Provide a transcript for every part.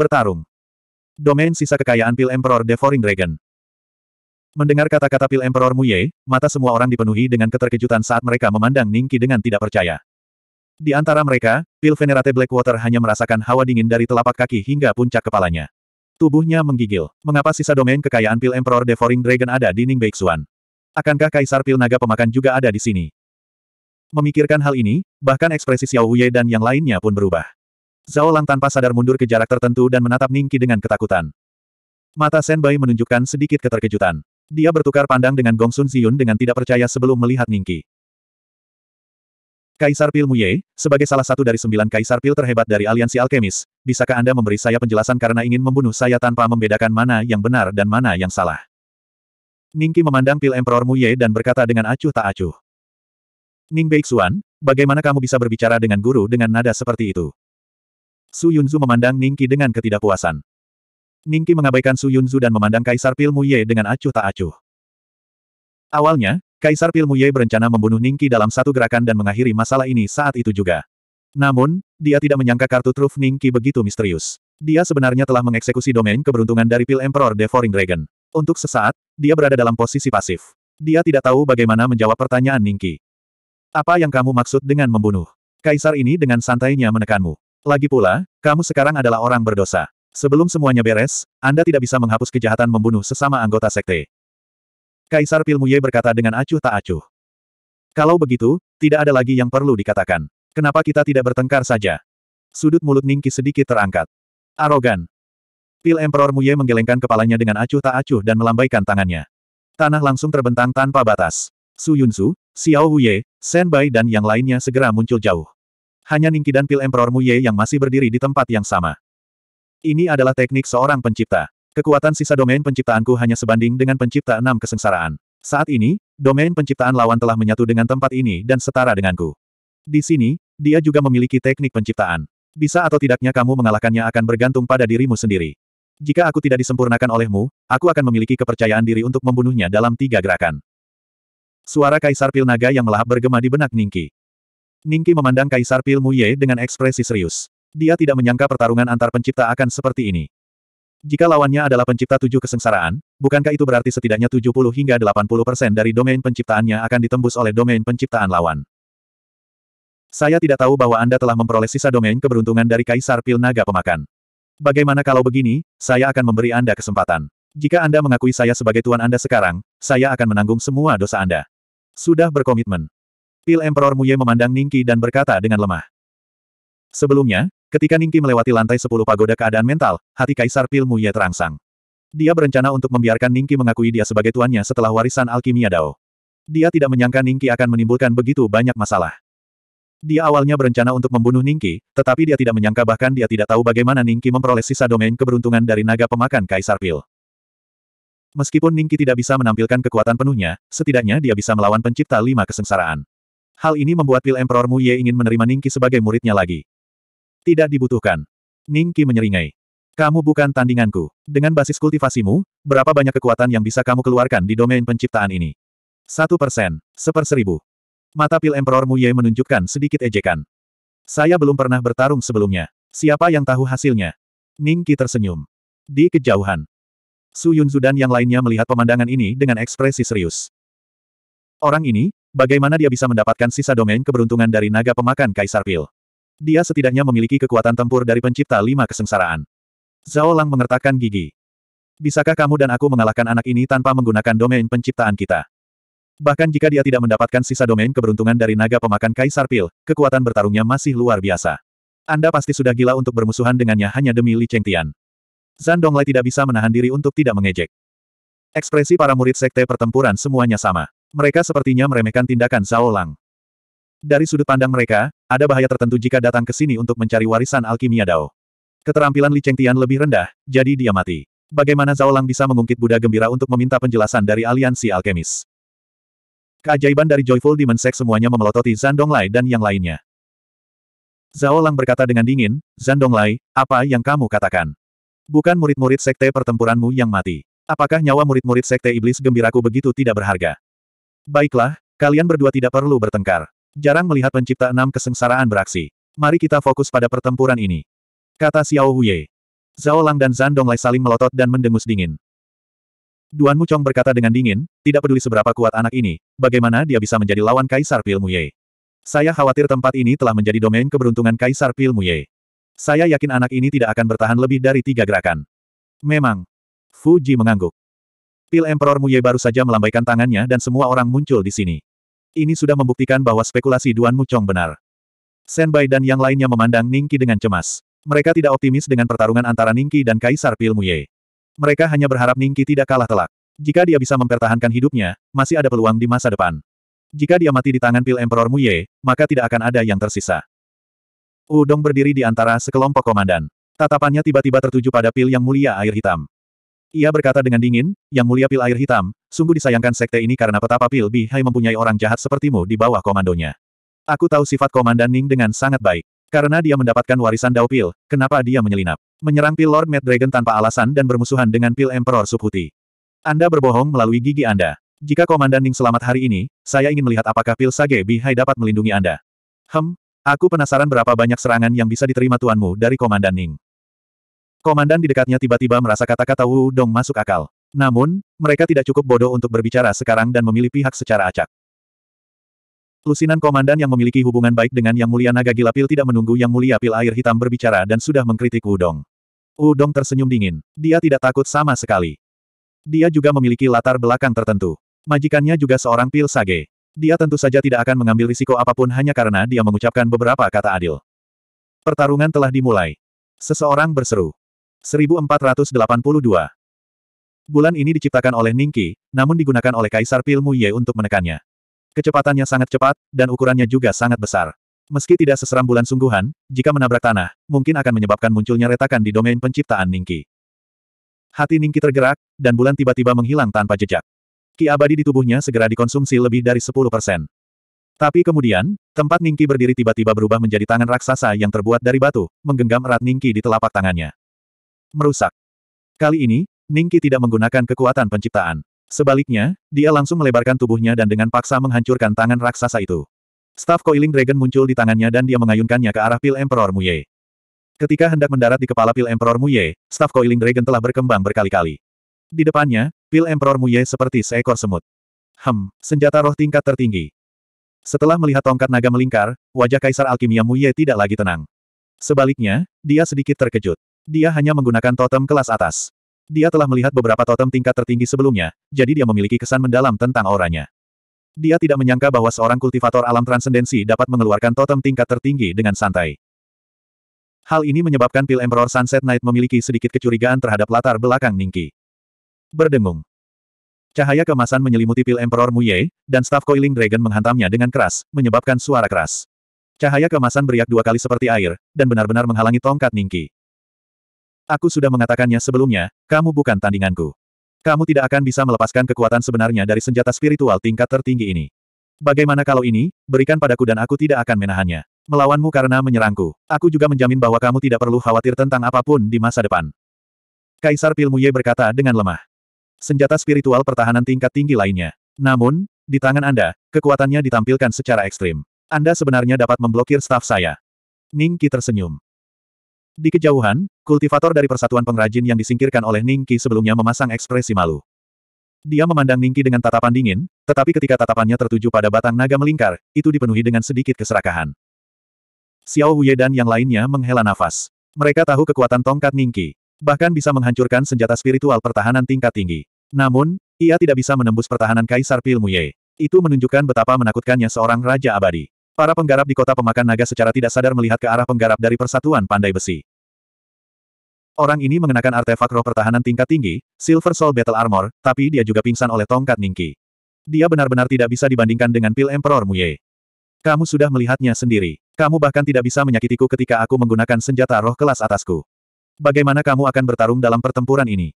bertarung. Domain sisa kekayaan Pil Emperor Devouring Dragon. Mendengar kata-kata Pil Emperor Muye, mata semua orang dipenuhi dengan keterkejutan saat mereka memandang Ningki dengan tidak percaya. Di antara mereka, Pil Venerate Blackwater hanya merasakan hawa dingin dari telapak kaki hingga puncak kepalanya. Tubuhnya menggigil. Mengapa sisa domain kekayaan Pil Emperor Devouring Dragon ada di Ning Beixuan? Akankah Kaisar Pil Naga Pemakan juga ada di sini? Memikirkan hal ini, bahkan ekspresi Xiao Wuye dan yang lainnya pun berubah. Zhao Lang tanpa sadar mundur ke jarak tertentu dan menatap Ningki dengan ketakutan. Mata Senbai menunjukkan sedikit keterkejutan. Dia bertukar pandang dengan Gong Sun Ziyun dengan tidak percaya sebelum melihat Ningki. Kaisar Pil Muye, sebagai salah satu dari sembilan Kaisar Pil terhebat dari Aliansi Alkemis, bisakah Anda memberi saya penjelasan karena ingin membunuh saya tanpa membedakan mana yang benar dan mana yang salah? Ningki memandang Pil Emperor Muye dan berkata dengan acuh tak acuh. Ning Beixuan, bagaimana kamu bisa berbicara dengan guru dengan nada seperti itu? Su Yunzu memandang Ningki dengan ketidakpuasan. Ningki mengabaikan Su Yunzu dan memandang Kaisar Pil Ye dengan acuh tak acuh. Awalnya, Kaisar Pil Ye berencana membunuh Ningki dalam satu gerakan dan mengakhiri masalah ini saat itu juga. Namun, dia tidak menyangka kartu truf Ningki begitu misterius. Dia sebenarnya telah mengeksekusi domain keberuntungan dari Pil Emperor Devouring Dragon. Untuk sesaat, dia berada dalam posisi pasif. Dia tidak tahu bagaimana menjawab pertanyaan Ningki. Apa yang kamu maksud dengan membunuh? Kaisar ini dengan santainya menekanmu. Lagi pula, kamu sekarang adalah orang berdosa. Sebelum semuanya beres, Anda tidak bisa menghapus kejahatan membunuh sesama anggota sekte. Kaisar Pilmuye berkata dengan acuh tak acuh. Kalau begitu, tidak ada lagi yang perlu dikatakan. Kenapa kita tidak bertengkar saja? Sudut mulut Ningki sedikit terangkat. Arogan. Pil Emperor Muye menggelengkan kepalanya dengan acuh tak acuh dan melambaikan tangannya. Tanah langsung terbentang tanpa batas. Su Yunsu, Xiao Huye, Bai, dan yang lainnya segera muncul jauh hanya Ningki dan pil Emperor Muye yang masih berdiri di tempat yang sama. Ini adalah teknik seorang pencipta. Kekuatan sisa domain penciptaanku hanya sebanding dengan pencipta enam kesengsaraan. Saat ini, domain penciptaan lawan telah menyatu dengan tempat ini dan setara denganku. Di sini, dia juga memiliki teknik penciptaan. Bisa atau tidaknya kamu mengalahkannya akan bergantung pada dirimu sendiri. Jika aku tidak disempurnakan olehmu, aku akan memiliki kepercayaan diri untuk membunuhnya dalam tiga gerakan. Suara Kaisar Pil Naga yang melahap bergema di benak Ningki. Ningki memandang Kaisar Pil Ye dengan ekspresi serius. Dia tidak menyangka pertarungan antar pencipta akan seperti ini. Jika lawannya adalah pencipta tujuh kesengsaraan, bukankah itu berarti setidaknya 70 hingga 80 persen dari domain penciptaannya akan ditembus oleh domain penciptaan lawan? Saya tidak tahu bahwa Anda telah memperoleh sisa domain keberuntungan dari Kaisar Pil Naga Pemakan. Bagaimana kalau begini, saya akan memberi Anda kesempatan. Jika Anda mengakui saya sebagai tuan Anda sekarang, saya akan menanggung semua dosa Anda. Sudah berkomitmen. Pil Emperor Muye memandang Ningki dan berkata dengan lemah. Sebelumnya, ketika Ningki melewati lantai 10 pagoda keadaan mental, hati Kaisar Pil Muye terangsang. Dia berencana untuk membiarkan Ningki mengakui dia sebagai tuannya setelah warisan alkimia Dao. Dia tidak menyangka Ningki akan menimbulkan begitu banyak masalah. Dia awalnya berencana untuk membunuh Ningki, tetapi dia tidak menyangka bahkan dia tidak tahu bagaimana Ningki memperoleh sisa domain keberuntungan dari naga pemakan Kaisar Pil. Meskipun Ningki tidak bisa menampilkan kekuatan penuhnya, setidaknya dia bisa melawan pencipta lima kesengsaraan. Hal ini membuat Pil Emperor Mu Ye ingin menerima Ningki sebagai muridnya lagi. Tidak dibutuhkan. Ningki menyeringai. Kamu bukan tandinganku. Dengan basis kultivasimu, berapa banyak kekuatan yang bisa kamu keluarkan di domain penciptaan ini? Satu persen, seper seribu. Mata Pil Emperor Mu Ye menunjukkan sedikit ejekan. Saya belum pernah bertarung sebelumnya. Siapa yang tahu hasilnya? Ningki tersenyum. Di kejauhan. Su Yunzu dan yang lainnya melihat pemandangan ini dengan ekspresi serius. Orang ini, Bagaimana dia bisa mendapatkan sisa domain keberuntungan dari naga pemakan Kaisar Pil? Dia setidaknya memiliki kekuatan tempur dari pencipta lima kesengsaraan. Zhao Lang mengertakkan gigi. Bisakah kamu dan aku mengalahkan anak ini tanpa menggunakan domain penciptaan kita? Bahkan jika dia tidak mendapatkan sisa domain keberuntungan dari naga pemakan Kaisar Pil, kekuatan bertarungnya masih luar biasa. Anda pasti sudah gila untuk bermusuhan dengannya hanya demi Li Chengtian. Zan Donglai tidak bisa menahan diri untuk tidak mengejek. Ekspresi para murid sekte pertempuran semuanya sama. Mereka sepertinya meremehkan tindakan Zhao Lang. Dari sudut pandang mereka, ada bahaya tertentu jika datang ke sini untuk mencari warisan alkimia Dao. Keterampilan Li Chengtian lebih rendah, jadi dia mati. Bagaimana Zhao Lang bisa mengungkit Buddha gembira untuk meminta penjelasan dari aliansi alkemis? Keajaiban dari Joyful Demon Sect semuanya memelototi Zandong Lai dan yang lainnya. Zhao Lang berkata dengan dingin, Zandong Lai, apa yang kamu katakan? Bukan murid-murid sekte pertempuranmu yang mati. Apakah nyawa murid-murid sekte iblis gembiraku begitu tidak berharga? Baiklah, kalian berdua tidak perlu bertengkar. Jarang melihat pencipta enam kesengsaraan beraksi. Mari kita fokus pada pertempuran ini. Kata Xiao Huye. Zhao Lang dan Dong Donglai saling melotot dan mendengus dingin. Duan Mucong berkata dengan dingin, tidak peduli seberapa kuat anak ini, bagaimana dia bisa menjadi lawan Kaisar Pil Muye. Saya khawatir tempat ini telah menjadi domain keberuntungan Kaisar Pil Muye. Saya yakin anak ini tidak akan bertahan lebih dari tiga gerakan. Memang. Fuji mengangguk. Pil Emperor Muye baru saja melambaikan tangannya dan semua orang muncul di sini. Ini sudah membuktikan bahwa spekulasi Duan Mucong benar. Senbai dan yang lainnya memandang Ningki dengan cemas. Mereka tidak optimis dengan pertarungan antara Ningki dan Kaisar Pil Muye. Mereka hanya berharap Ningki tidak kalah telak. Jika dia bisa mempertahankan hidupnya, masih ada peluang di masa depan. Jika dia mati di tangan Pil Emperor Muye, maka tidak akan ada yang tersisa. Udong berdiri di antara sekelompok komandan. Tatapannya tiba-tiba tertuju pada pil yang mulia air hitam. Ia berkata dengan dingin, Yang Mulia Pil Air Hitam, sungguh disayangkan sekte ini karena petapa Pil Bi Hai mempunyai orang jahat sepertimu di bawah komandonya. Aku tahu sifat Komandan Ning dengan sangat baik. Karena dia mendapatkan warisan Dao Pil, kenapa dia menyelinap? Menyerang Pil Lord Mad Dragon tanpa alasan dan bermusuhan dengan Pil Emperor Subhuti. Anda berbohong melalui gigi Anda. Jika Komandan Ning selamat hari ini, saya ingin melihat apakah Pil Sage Bi Hai dapat melindungi Anda. Hem, aku penasaran berapa banyak serangan yang bisa diterima tuanmu dari Komandan Ning. Komandan di dekatnya tiba-tiba merasa kata-kata Wu Dong masuk akal. Namun, mereka tidak cukup bodoh untuk berbicara sekarang dan memilih pihak secara acak. Lusinan komandan yang memiliki hubungan baik dengan Yang Mulia Naga Gila Pil tidak menunggu Yang Mulia Pil Air Hitam berbicara dan sudah mengkritik Wu Dong. Wu Dong tersenyum dingin. Dia tidak takut sama sekali. Dia juga memiliki latar belakang tertentu. Majikannya juga seorang Pil Sage. Dia tentu saja tidak akan mengambil risiko apapun hanya karena dia mengucapkan beberapa kata adil. Pertarungan telah dimulai. Seseorang berseru. 1482. Bulan ini diciptakan oleh Ningqi, namun digunakan oleh Kaisar Pilmu Ye untuk menekannya. Kecepatannya sangat cepat, dan ukurannya juga sangat besar. Meski tidak seseram bulan sungguhan, jika menabrak tanah, mungkin akan menyebabkan munculnya retakan di domain penciptaan Ningqi. Hati Ningqi tergerak, dan bulan tiba-tiba menghilang tanpa jejak. Ki abadi di tubuhnya segera dikonsumsi lebih dari 10 persen. Tapi kemudian, tempat Ningqi berdiri tiba-tiba berubah menjadi tangan raksasa yang terbuat dari batu, menggenggam erat Ningqi di telapak tangannya. Merusak. Kali ini, Ningki tidak menggunakan kekuatan penciptaan. Sebaliknya, dia langsung melebarkan tubuhnya dan dengan paksa menghancurkan tangan raksasa itu. Staff Coiling Dragon muncul di tangannya dan dia mengayunkannya ke arah Pil Emperor Muye. Ketika hendak mendarat di kepala Pil Emperor Muye, staff Coiling Dragon telah berkembang berkali-kali. Di depannya, Pil Emperor Muye seperti seekor semut. Hem, senjata roh tingkat tertinggi. Setelah melihat tongkat naga melingkar, wajah Kaisar Alkimia Muye tidak lagi tenang. Sebaliknya, dia sedikit terkejut. Dia hanya menggunakan totem kelas atas. Dia telah melihat beberapa totem tingkat tertinggi sebelumnya, jadi dia memiliki kesan mendalam tentang auranya. Dia tidak menyangka bahwa seorang kultivator alam transendensi dapat mengeluarkan totem tingkat tertinggi dengan santai. Hal ini menyebabkan Pil Emperor Sunset Knight memiliki sedikit kecurigaan terhadap latar belakang Ningki. Berdengung. Cahaya kemasan menyelimuti Pil Emperor Muye, dan staff Coiling Dragon menghantamnya dengan keras, menyebabkan suara keras. Cahaya kemasan beriak dua kali seperti air, dan benar-benar menghalangi tongkat Ningki. Aku sudah mengatakannya sebelumnya, kamu bukan tandinganku. Kamu tidak akan bisa melepaskan kekuatan sebenarnya dari senjata spiritual tingkat tertinggi ini. Bagaimana kalau ini, berikan padaku dan aku tidak akan menahannya. Melawanmu karena menyerangku. Aku juga menjamin bahwa kamu tidak perlu khawatir tentang apapun di masa depan. Kaisar Pilmuye berkata dengan lemah. Senjata spiritual pertahanan tingkat tinggi lainnya. Namun, di tangan Anda, kekuatannya ditampilkan secara ekstrim. Anda sebenarnya dapat memblokir staf saya. Ningki tersenyum. Di kejauhan, kultivator dari Persatuan Pengrajin yang disingkirkan oleh Ningki sebelumnya memasang ekspresi malu. Dia memandang Ningki dengan tatapan dingin, tetapi ketika tatapannya tertuju pada batang naga melingkar, itu dipenuhi dengan sedikit keserakahan. Xiao Huye dan yang lainnya menghela nafas. Mereka tahu kekuatan tongkat Ningki. Bahkan bisa menghancurkan senjata spiritual pertahanan tingkat tinggi. Namun, ia tidak bisa menembus pertahanan Kaisar Pilmuye. Itu menunjukkan betapa menakutkannya seorang Raja Abadi. Para penggarap di kota pemakan naga secara tidak sadar melihat ke arah penggarap dari Persatuan Pandai Besi. Orang ini mengenakan artefak roh pertahanan tingkat tinggi, Silver Soul Battle Armor, tapi dia juga pingsan oleh tongkat Ningki. Dia benar-benar tidak bisa dibandingkan dengan pil Emperor Muye. Kamu sudah melihatnya sendiri. Kamu bahkan tidak bisa menyakitiku ketika aku menggunakan senjata roh kelas atasku. Bagaimana kamu akan bertarung dalam pertempuran ini?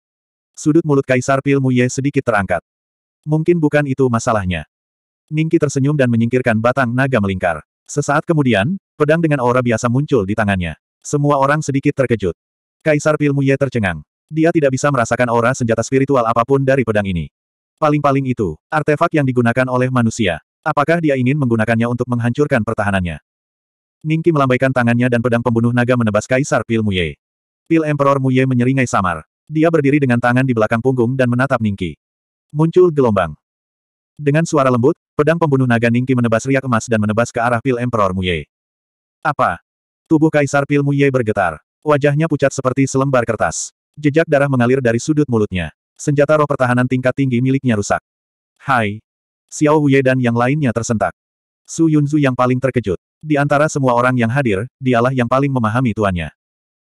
Sudut mulut Kaisar Pil Muye sedikit terangkat. Mungkin bukan itu masalahnya. Ningki tersenyum dan menyingkirkan batang naga melingkar. Sesaat kemudian, pedang dengan aura biasa muncul di tangannya. Semua orang sedikit terkejut. Kaisar Pilmu Ye tercengang. Dia tidak bisa merasakan aura senjata spiritual apapun dari pedang ini. Paling-paling itu, artefak yang digunakan oleh manusia. Apakah dia ingin menggunakannya untuk menghancurkan pertahanannya? Ningki melambaikan tangannya dan pedang pembunuh naga menebas Kaisar Pil Muye. Pil Emperor Muye menyeringai samar. Dia berdiri dengan tangan di belakang punggung dan menatap Ningki. Muncul gelombang. Dengan suara lembut, pedang pembunuh naga Ningki menebas riak emas dan menebas ke arah pil Emperor Muye. Apa? Tubuh Kaisar Pil Muye bergetar. Wajahnya pucat seperti selembar kertas. Jejak darah mengalir dari sudut mulutnya. Senjata roh pertahanan tingkat tinggi miliknya rusak. Hai. Xiao Huye dan yang lainnya tersentak. Su Yunzu yang paling terkejut. Di antara semua orang yang hadir, dialah yang paling memahami tuannya.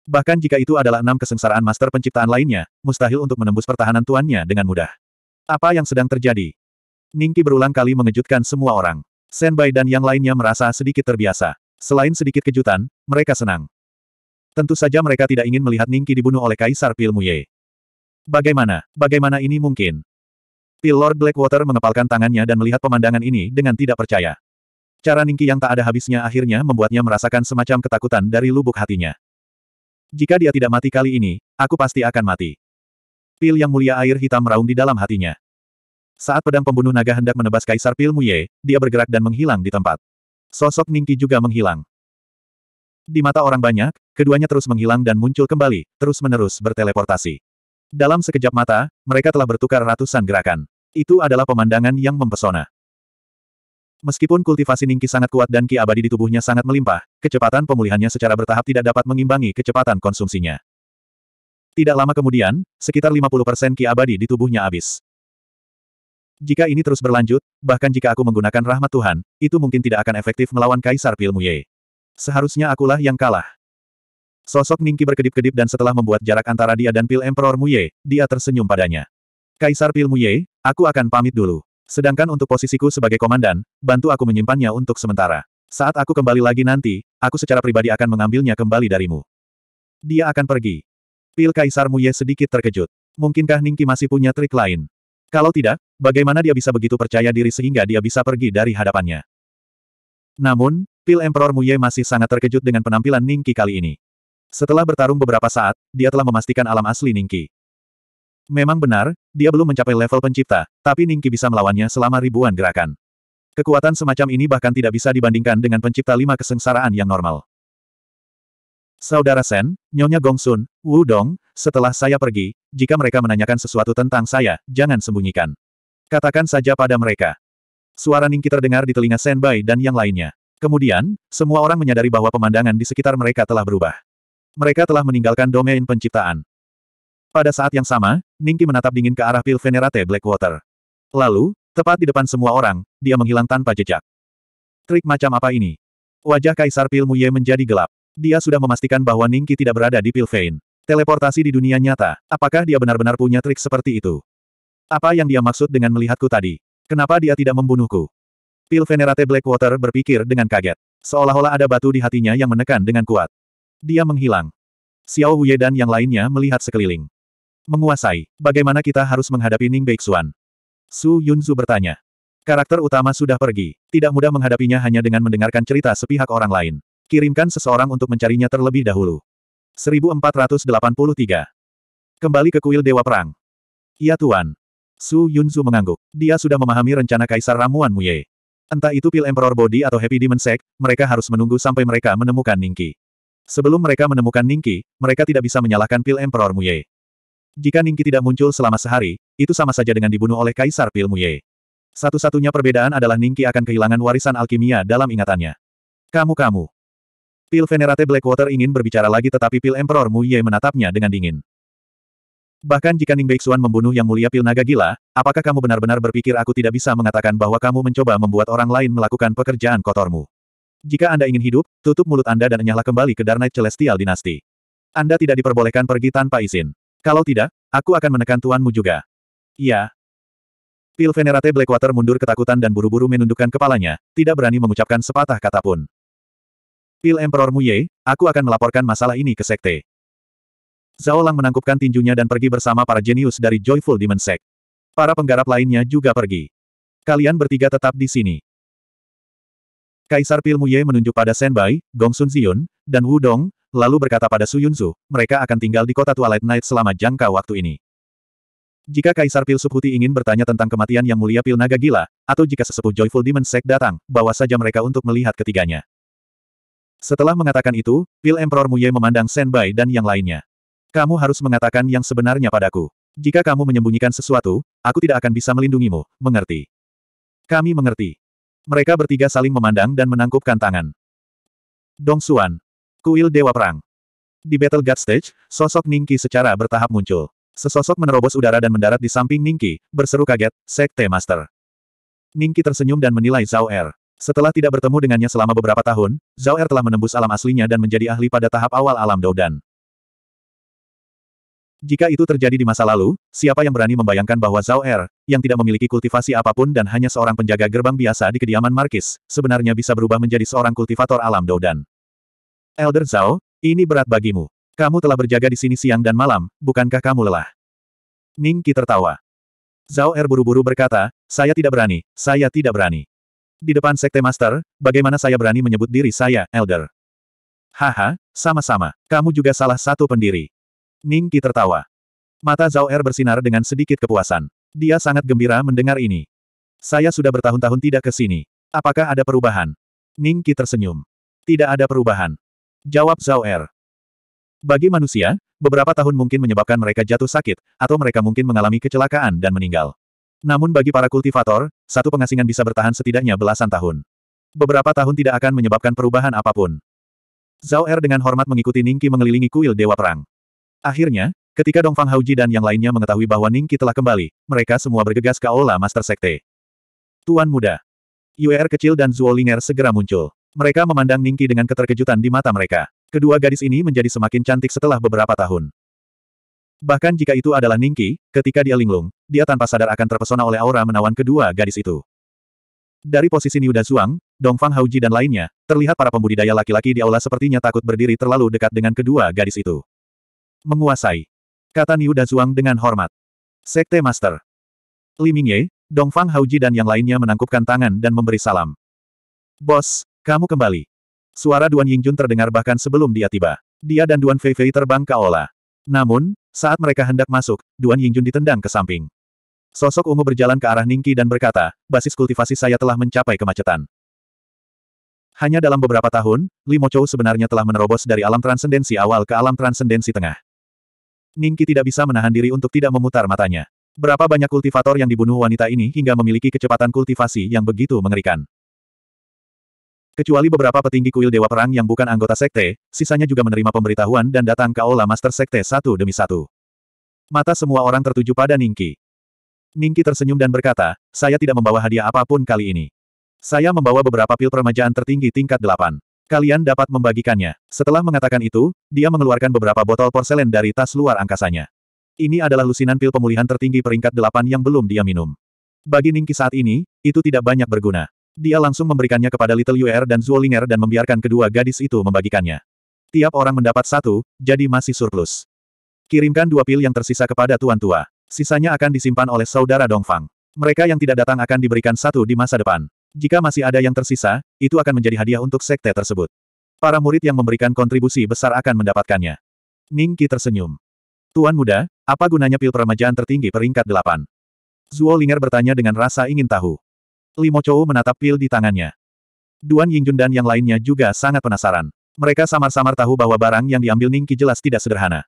Bahkan jika itu adalah enam kesengsaraan master penciptaan lainnya, mustahil untuk menembus pertahanan tuannya dengan mudah. Apa yang sedang terjadi? Ningki berulang kali mengejutkan semua orang. Senbai dan yang lainnya merasa sedikit terbiasa. Selain sedikit kejutan, mereka senang. Tentu saja mereka tidak ingin melihat Ningki dibunuh oleh Kaisar Pil Muye. Bagaimana, bagaimana ini mungkin? Pil Lord Blackwater mengepalkan tangannya dan melihat pemandangan ini dengan tidak percaya. Cara Ningki yang tak ada habisnya akhirnya membuatnya merasakan semacam ketakutan dari lubuk hatinya. Jika dia tidak mati kali ini, aku pasti akan mati. Pil yang mulia air hitam meraung di dalam hatinya. Saat pedang pembunuh naga hendak menebas Kaisar Pilmuye, dia bergerak dan menghilang di tempat. Sosok Ningki juga menghilang. Di mata orang banyak, keduanya terus menghilang dan muncul kembali, terus-menerus berteleportasi. Dalam sekejap mata, mereka telah bertukar ratusan gerakan. Itu adalah pemandangan yang mempesona. Meskipun kultivasi Ningki sangat kuat dan Ki abadi di tubuhnya sangat melimpah, kecepatan pemulihannya secara bertahap tidak dapat mengimbangi kecepatan konsumsinya. Tidak lama kemudian, sekitar 50% Ki abadi di tubuhnya habis. Jika ini terus berlanjut, bahkan jika aku menggunakan rahmat Tuhan, itu mungkin tidak akan efektif melawan Kaisar Pilmuye. Seharusnya akulah yang kalah. Sosok Ningki berkedip-kedip dan setelah membuat jarak antara dia dan Pil Emperor Muye, dia tersenyum padanya. Kaisar Pil Pilmuye, aku akan pamit dulu. Sedangkan untuk posisiku sebagai komandan, bantu aku menyimpannya untuk sementara. Saat aku kembali lagi nanti, aku secara pribadi akan mengambilnya kembali darimu. Dia akan pergi. Pil Kaisar Muye sedikit terkejut. Mungkinkah Ningki masih punya trik lain? Kalau tidak, bagaimana dia bisa begitu percaya diri sehingga dia bisa pergi dari hadapannya? Namun, Pil Emperor Muye masih sangat terkejut dengan penampilan Ningki kali ini. Setelah bertarung beberapa saat, dia telah memastikan alam asli Ningki. Memang benar, dia belum mencapai level pencipta, tapi Ningki bisa melawannya selama ribuan gerakan. Kekuatan semacam ini bahkan tidak bisa dibandingkan dengan pencipta lima kesengsaraan yang normal. Saudara Sen, Nyonya Gongsun, Wu Dong, setelah saya pergi, jika mereka menanyakan sesuatu tentang saya, jangan sembunyikan. Katakan saja pada mereka. Suara Ningki terdengar di telinga Senbai dan yang lainnya. Kemudian, semua orang menyadari bahwa pemandangan di sekitar mereka telah berubah. Mereka telah meninggalkan domain penciptaan. Pada saat yang sama, Ningki menatap dingin ke arah pil Venerate Blackwater. Lalu, tepat di depan semua orang, dia menghilang tanpa jejak. Trik macam apa ini? Wajah Kaisar Pil Muye menjadi gelap. Dia sudah memastikan bahwa Ningki tidak berada di pil Vein. Teleportasi di dunia nyata, apakah dia benar-benar punya trik seperti itu? Apa yang dia maksud dengan melihatku tadi? Kenapa dia tidak membunuhku? Pil Venerate Blackwater berpikir dengan kaget. Seolah-olah ada batu di hatinya yang menekan dengan kuat. Dia menghilang. Xiao Huye dan yang lainnya melihat sekeliling. Menguasai, bagaimana kita harus menghadapi Ning Beixuan? Su Yunzu bertanya. Karakter utama sudah pergi. Tidak mudah menghadapinya hanya dengan mendengarkan cerita sepihak orang lain. Kirimkan seseorang untuk mencarinya terlebih dahulu. 1483. Kembali ke kuil Dewa Perang. Ya Tuan. Su Yunzu mengangguk. Dia sudah memahami rencana Kaisar Ramuan Muye. Entah itu pil Emperor Body atau Happy Demon Sect, mereka harus menunggu sampai mereka menemukan Ningki. Sebelum mereka menemukan Ningki, mereka tidak bisa menyalahkan pil Emperor Muye. Jika Ningki tidak muncul selama sehari, itu sama saja dengan dibunuh oleh Kaisar Pil Muye. Satu-satunya perbedaan adalah Ningki akan kehilangan warisan alkimia dalam ingatannya. Kamu-kamu. Pil Venerate Blackwater ingin berbicara lagi tetapi Pil Emperor Mu Ye menatapnya dengan dingin. Bahkan jika Ning Beixuan membunuh yang mulia Pil Naga Gila, apakah kamu benar-benar berpikir aku tidak bisa mengatakan bahwa kamu mencoba membuat orang lain melakukan pekerjaan kotormu? Jika Anda ingin hidup, tutup mulut Anda dan nyala kembali ke Dark Celestial Dinasti. Anda tidak diperbolehkan pergi tanpa izin. Kalau tidak, aku akan menekan tuanmu juga. Iya. Pil Venerate Blackwater mundur ketakutan dan buru-buru menundukkan kepalanya, tidak berani mengucapkan sepatah kata pun. Pil Emperor Muye, aku akan melaporkan masalah ini ke sekte. Zhao Lang menangkupkan tinjunya dan pergi bersama para jenius dari Joyful Demon Sect. Para penggarap lainnya juga pergi. Kalian bertiga tetap di sini. Kaisar Pil Muye menunjuk pada Senbai, Gong Sun Zion, dan Wu Dong, lalu berkata pada Su Yunzu, mereka akan tinggal di kota Twilight Night selama jangka waktu ini. Jika Kaisar Pil Subhuti ingin bertanya tentang kematian Yang Mulia Pil Naga Gila, atau jika sesepuh Joyful Demon Sect datang, bawa saja mereka untuk melihat ketiganya. Setelah mengatakan itu, Pil Emperor Muye memandang Senbai dan yang lainnya. Kamu harus mengatakan yang sebenarnya padaku. Jika kamu menyembunyikan sesuatu, aku tidak akan bisa melindungimu, mengerti? Kami mengerti. Mereka bertiga saling memandang dan menangkupkan tangan. Dong Xuan. Kuil Dewa Perang. Di Battle God Stage, sosok Ningki secara bertahap muncul. Sesosok menerobos udara dan mendarat di samping Ningki, berseru kaget, Sekte Master. Ningki tersenyum dan menilai Zhao Er. Setelah tidak bertemu dengannya selama beberapa tahun, Zhao Er telah menembus alam aslinya dan menjadi ahli pada tahap awal alam Doudan. Jika itu terjadi di masa lalu, siapa yang berani membayangkan bahwa Zhao Er, yang tidak memiliki kultivasi apapun dan hanya seorang penjaga gerbang biasa di kediaman Markis, sebenarnya bisa berubah menjadi seorang kultivator alam Doudan. Elder Zhao, ini berat bagimu. Kamu telah berjaga di sini siang dan malam, bukankah kamu lelah? Ning Qi tertawa. Zhao Er buru-buru berkata, saya tidak berani, saya tidak berani. Di depan Sekte Master, bagaimana saya berani menyebut diri saya, Elder? Haha, sama-sama. Kamu juga salah satu pendiri. Ning Qi tertawa. Mata Zhao Er bersinar dengan sedikit kepuasan. Dia sangat gembira mendengar ini. Saya sudah bertahun-tahun tidak ke sini. Apakah ada perubahan? Ning Qi tersenyum. Tidak ada perubahan. Jawab Zhao Er. Bagi manusia, beberapa tahun mungkin menyebabkan mereka jatuh sakit, atau mereka mungkin mengalami kecelakaan dan meninggal. Namun bagi para kultivator, satu pengasingan bisa bertahan setidaknya belasan tahun. Beberapa tahun tidak akan menyebabkan perubahan apapun. Zhao Er dengan hormat mengikuti Ningqi mengelilingi kuil Dewa Perang. Akhirnya, ketika Dongfang Hauji dan yang lainnya mengetahui bahwa Ningqi telah kembali, mereka semua bergegas ke Aula Master Sekte. Tuan Muda. Yuer er kecil dan Zuo Zuolinger segera muncul. Mereka memandang Ningqi dengan keterkejutan di mata mereka. Kedua gadis ini menjadi semakin cantik setelah beberapa tahun. Bahkan jika itu adalah Ningqi, ketika dia linglung, dia tanpa sadar akan terpesona oleh aura menawan kedua gadis itu. Dari posisi Niu Zhuang, Dongfang Hauji dan lainnya, terlihat para pembudidaya laki-laki di aula sepertinya takut berdiri terlalu dekat dengan kedua gadis itu. Menguasai. Kata Niuda Zhuang dengan hormat. Sekte Master. Li Mingye, Dongfang Hauji dan yang lainnya menangkupkan tangan dan memberi salam. Bos, kamu kembali. Suara Duan Yingjun terdengar bahkan sebelum dia tiba. Dia dan Duan Feifei terbang ke aula. Namun, saat mereka hendak masuk, Duan Yingjun ditendang ke samping. Sosok ungu berjalan ke arah Ningki dan berkata, basis kultivasi saya telah mencapai kemacetan. Hanya dalam beberapa tahun, Limo Chou sebenarnya telah menerobos dari alam transendensi awal ke alam transendensi tengah. Ningki tidak bisa menahan diri untuk tidak memutar matanya. Berapa banyak kultivator yang dibunuh wanita ini hingga memiliki kecepatan kultivasi yang begitu mengerikan. Kecuali beberapa petinggi kuil Dewa Perang yang bukan anggota sekte, sisanya juga menerima pemberitahuan dan datang ke Aula Master Sekte satu demi satu. Mata semua orang tertuju pada Ningki. Ningki tersenyum dan berkata, saya tidak membawa hadiah apapun kali ini. Saya membawa beberapa pil permajaan tertinggi tingkat 8. Kalian dapat membagikannya. Setelah mengatakan itu, dia mengeluarkan beberapa botol porselen dari tas luar angkasanya. Ini adalah lusinan pil pemulihan tertinggi peringkat 8 yang belum dia minum. Bagi Ningki saat ini, itu tidak banyak berguna. Dia langsung memberikannya kepada Little Yuer dan Zuolinger dan membiarkan kedua gadis itu membagikannya. Tiap orang mendapat satu, jadi masih surplus. Kirimkan dua pil yang tersisa kepada tuan tua. Sisanya akan disimpan oleh saudara Dongfang. Mereka yang tidak datang akan diberikan satu di masa depan. Jika masih ada yang tersisa, itu akan menjadi hadiah untuk sekte tersebut. Para murid yang memberikan kontribusi besar akan mendapatkannya. Ning Qi tersenyum. Tuan muda, apa gunanya pil peremajaan tertinggi peringkat delapan? Zuo Linger bertanya dengan rasa ingin tahu. Limo Chou menatap pil di tangannya. Duan Yingjun dan yang lainnya juga sangat penasaran. Mereka samar-samar tahu bahwa barang yang diambil Ning Qi jelas tidak sederhana.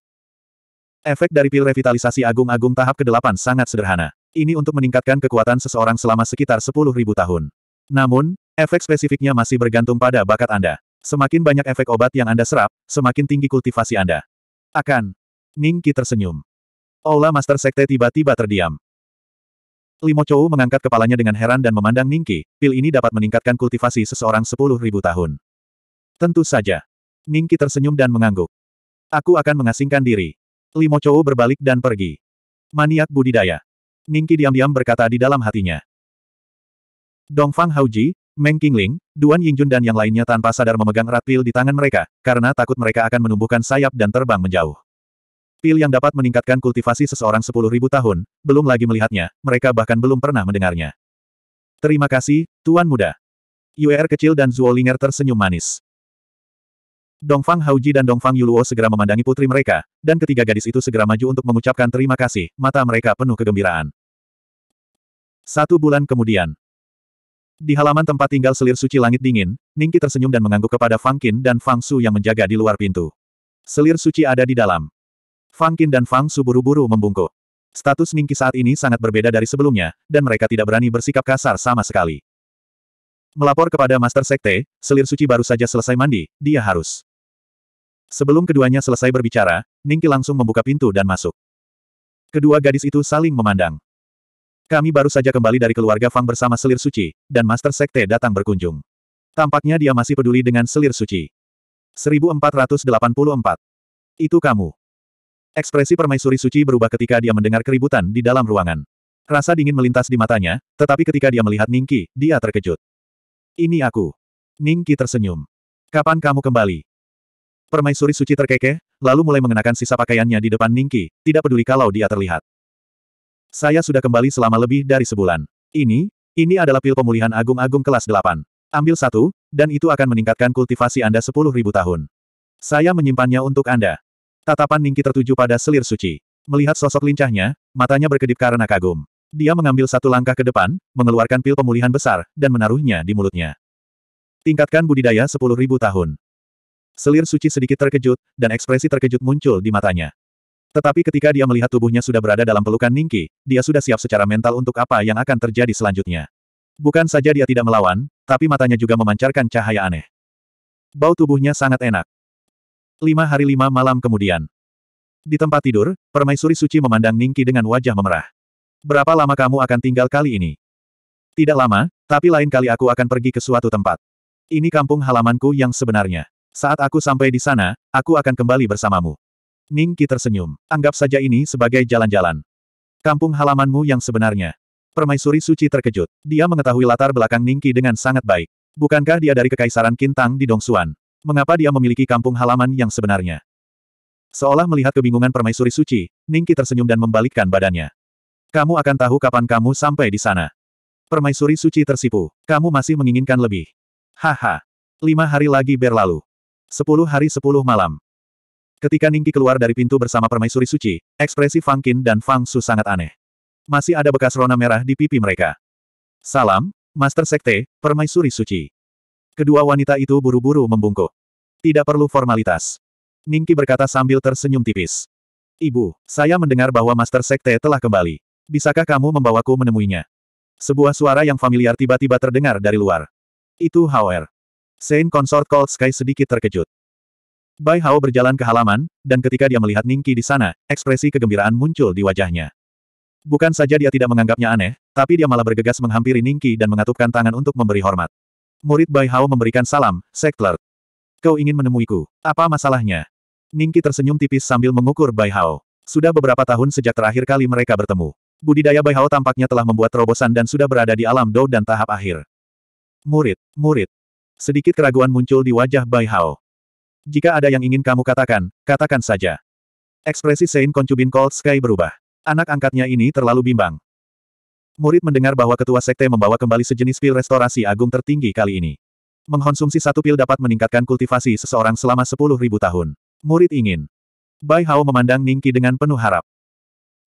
Efek dari pil revitalisasi agung-agung tahap ke-8 sangat sederhana. Ini untuk meningkatkan kekuatan seseorang selama sekitar 10.000 tahun. Namun, efek spesifiknya masih bergantung pada bakat Anda. Semakin banyak efek obat yang Anda serap, semakin tinggi kultivasi Anda. Akan. Ningki tersenyum. Aula Master Sekte tiba-tiba terdiam. Limo Chou mengangkat kepalanya dengan heran dan memandang Ningki, pil ini dapat meningkatkan kultivasi seseorang 10.000 tahun. Tentu saja. Ningki tersenyum dan mengangguk. Aku akan mengasingkan diri. Limo Chou berbalik dan pergi. Maniak budidaya. Ningki diam-diam berkata di dalam hatinya. Dong Fang Hauji, Meng Qingling, Duan Yingjun dan yang lainnya tanpa sadar memegang erat pil di tangan mereka, karena takut mereka akan menumbuhkan sayap dan terbang menjauh. Pil yang dapat meningkatkan kultivasi seseorang 10.000 tahun, belum lagi melihatnya, mereka bahkan belum pernah mendengarnya. Terima kasih, Tuan Muda. Yuer kecil dan Zuolinger tersenyum manis. Dongfang Hauji dan Dongfang Yuluo segera memandangi putri mereka, dan ketiga gadis itu segera maju untuk mengucapkan terima kasih, mata mereka penuh kegembiraan. Satu bulan kemudian. Di halaman tempat tinggal selir suci langit dingin, Ningki tersenyum dan mengangguk kepada Fang Qin dan Fang Su yang menjaga di luar pintu. Selir suci ada di dalam. Fang Qin dan Fang Su buru-buru membungkuk. Status Ningki saat ini sangat berbeda dari sebelumnya, dan mereka tidak berani bersikap kasar sama sekali. Melapor kepada Master Sekte, selir suci baru saja selesai mandi, dia harus. Sebelum keduanya selesai berbicara, Ningki langsung membuka pintu dan masuk. Kedua gadis itu saling memandang. Kami baru saja kembali dari keluarga Fang bersama selir suci, dan Master Sekte datang berkunjung. Tampaknya dia masih peduli dengan selir suci. 1484. Itu kamu. Ekspresi permaisuri suci berubah ketika dia mendengar keributan di dalam ruangan. Rasa dingin melintas di matanya, tetapi ketika dia melihat Ningki, dia terkejut. Ini aku. Ningki tersenyum. Kapan kamu kembali? Permaisuri suci terkekeh, lalu mulai mengenakan sisa pakaiannya di depan Ningki, tidak peduli kalau dia terlihat. Saya sudah kembali selama lebih dari sebulan. Ini, ini adalah pil pemulihan agung-agung kelas 8. Ambil satu, dan itu akan meningkatkan kultivasi Anda 10.000 tahun. Saya menyimpannya untuk Anda. Tatapan Ningki tertuju pada selir suci. Melihat sosok lincahnya, matanya berkedip karena kagum. Dia mengambil satu langkah ke depan, mengeluarkan pil pemulihan besar, dan menaruhnya di mulutnya. Tingkatkan budidaya 10.000 tahun. Selir suci sedikit terkejut, dan ekspresi terkejut muncul di matanya. Tetapi ketika dia melihat tubuhnya sudah berada dalam pelukan Ningki, dia sudah siap secara mental untuk apa yang akan terjadi selanjutnya. Bukan saja dia tidak melawan, tapi matanya juga memancarkan cahaya aneh. Bau tubuhnya sangat enak. Lima hari lima malam kemudian. Di tempat tidur, permaisuri suci memandang Ningki dengan wajah memerah. Berapa lama kamu akan tinggal kali ini? Tidak lama, tapi lain kali aku akan pergi ke suatu tempat. Ini kampung halamanku yang sebenarnya. Saat aku sampai di sana, aku akan kembali bersamamu. Ning Qi tersenyum. Anggap saja ini sebagai jalan-jalan. Kampung halamanmu yang sebenarnya. Permaisuri suci terkejut. Dia mengetahui latar belakang Ning Qi dengan sangat baik. Bukankah dia dari Kekaisaran Kintang di Dongsuan? Mengapa dia memiliki kampung halaman yang sebenarnya? Seolah melihat kebingungan permaisuri suci, Ning Qi tersenyum dan membalikkan badannya. Kamu akan tahu kapan kamu sampai di sana. Permaisuri suci tersipu. Kamu masih menginginkan lebih. Haha. Lima hari lagi berlalu. Sepuluh hari sepuluh malam. Ketika Ningki keluar dari pintu bersama permaisuri suci, ekspresi Fang Qin dan Fang Su sangat aneh. Masih ada bekas rona merah di pipi mereka. Salam, Master Sekte, permaisuri suci. Kedua wanita itu buru-buru membungkuk. Tidak perlu formalitas. Ningki berkata sambil tersenyum tipis. Ibu, saya mendengar bahwa Master Sekte telah kembali. Bisakah kamu membawaku menemuinya? Sebuah suara yang familiar tiba-tiba terdengar dari luar. Itu Hauer. Saint Consort Cold Sky sedikit terkejut. Bai Hao berjalan ke halaman, dan ketika dia melihat Ningki di sana, ekspresi kegembiraan muncul di wajahnya. Bukan saja dia tidak menganggapnya aneh, tapi dia malah bergegas menghampiri Ningki dan mengatupkan tangan untuk memberi hormat. Murid Bai Hao memberikan salam, Sekler, Kau ingin menemuiku. Apa masalahnya? Ningki tersenyum tipis sambil mengukur Bai Hao. Sudah beberapa tahun sejak terakhir kali mereka bertemu. Budidaya Bai Hao tampaknya telah membuat terobosan dan sudah berada di alam Dou dan tahap akhir. Murid, murid, Sedikit keraguan muncul di wajah Bai Hao. Jika ada yang ingin kamu katakan, katakan saja. Ekspresi Saint Concubin Cold Sky berubah. Anak angkatnya ini terlalu bimbang. Murid mendengar bahwa ketua sekte membawa kembali sejenis pil restorasi agung tertinggi kali ini. Mengkonsumsi satu pil dapat meningkatkan kultivasi seseorang selama 10.000 tahun. Murid ingin. Bai Hao memandang Ningki dengan penuh harap.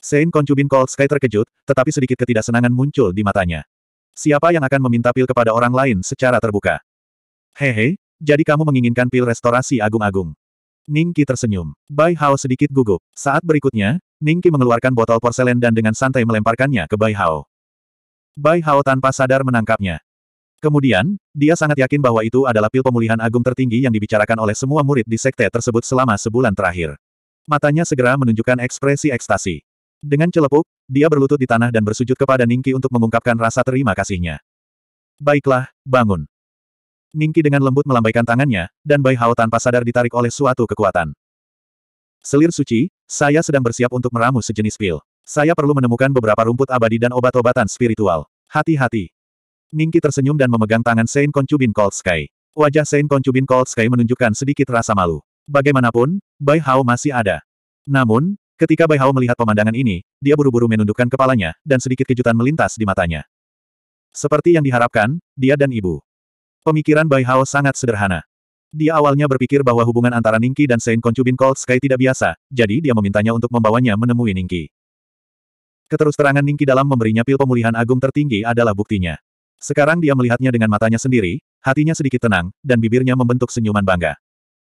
Saint Concubin Cold Sky terkejut, tetapi sedikit ketidaksenangan muncul di matanya. Siapa yang akan meminta pil kepada orang lain secara terbuka? Hehe, jadi kamu menginginkan pil restorasi agung-agung. Ningki tersenyum. Bai Hao sedikit gugup. Saat berikutnya, Ningki mengeluarkan botol porselen dan dengan santai melemparkannya ke Bai Hao. Bai Hao tanpa sadar menangkapnya. Kemudian, dia sangat yakin bahwa itu adalah pil pemulihan agung tertinggi yang dibicarakan oleh semua murid di sekte tersebut selama sebulan terakhir. Matanya segera menunjukkan ekspresi ekstasi. Dengan celepuk, dia berlutut di tanah dan bersujud kepada Ningki untuk mengungkapkan rasa terima kasihnya. Baiklah, bangun. Ningki dengan lembut melambaikan tangannya, dan Bai Hao tanpa sadar ditarik oleh suatu kekuatan. Selir suci, saya sedang bersiap untuk meramu sejenis pil. Saya perlu menemukan beberapa rumput abadi dan obat-obatan spiritual. Hati-hati. Ningki tersenyum dan memegang tangan Saint Concubin Cold Sky. Wajah Saint Concubin Cold Sky menunjukkan sedikit rasa malu. Bagaimanapun, Bai Hao masih ada. Namun, ketika Bai Hao melihat pemandangan ini, dia buru-buru menundukkan kepalanya, dan sedikit kejutan melintas di matanya. Seperti yang diharapkan, dia dan ibu Pemikiran Bai Hao sangat sederhana. Dia awalnya berpikir bahwa hubungan antara Ningki dan Saint Conchubin Cold Sky tidak biasa, jadi dia memintanya untuk membawanya menemui Ningki. terangan Ningki dalam memberinya pil pemulihan agung tertinggi adalah buktinya. Sekarang dia melihatnya dengan matanya sendiri, hatinya sedikit tenang, dan bibirnya membentuk senyuman bangga.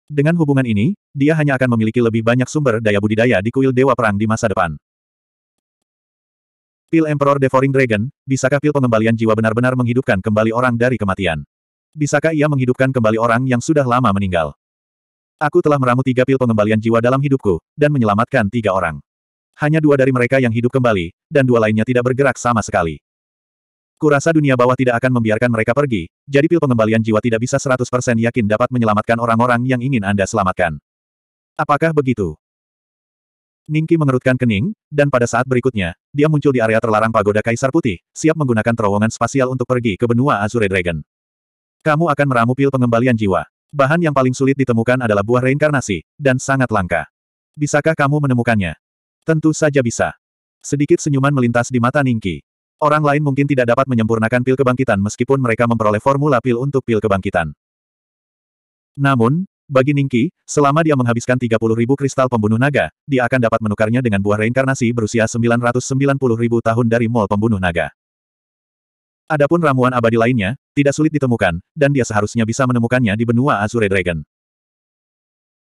Dengan hubungan ini, dia hanya akan memiliki lebih banyak sumber daya budidaya di kuil Dewa Perang di masa depan. Pil Emperor Devouring Dragon, bisakah pil pengembalian jiwa benar-benar menghidupkan kembali orang dari kematian? Bisakah ia menghidupkan kembali orang yang sudah lama meninggal? Aku telah meramu tiga pil pengembalian jiwa dalam hidupku, dan menyelamatkan tiga orang. Hanya dua dari mereka yang hidup kembali, dan dua lainnya tidak bergerak sama sekali. Kurasa dunia bawah tidak akan membiarkan mereka pergi, jadi pil pengembalian jiwa tidak bisa 100% yakin dapat menyelamatkan orang-orang yang ingin Anda selamatkan. Apakah begitu? Ningki mengerutkan kening, dan pada saat berikutnya, dia muncul di area terlarang pagoda Kaisar Putih, siap menggunakan terowongan spasial untuk pergi ke benua Azure Dragon. Kamu akan meramu pil pengembalian jiwa. Bahan yang paling sulit ditemukan adalah buah reinkarnasi, dan sangat langka. Bisakah kamu menemukannya? Tentu saja bisa. Sedikit senyuman melintas di mata Ningki. Orang lain mungkin tidak dapat menyempurnakan pil kebangkitan meskipun mereka memperoleh formula pil untuk pil kebangkitan. Namun, bagi Ningki, selama dia menghabiskan 30.000 kristal pembunuh naga, dia akan dapat menukarnya dengan buah reinkarnasi berusia 990.000 tahun dari mall pembunuh naga. Adapun ramuan abadi lainnya, tidak sulit ditemukan, dan dia seharusnya bisa menemukannya di benua Azure Dragon.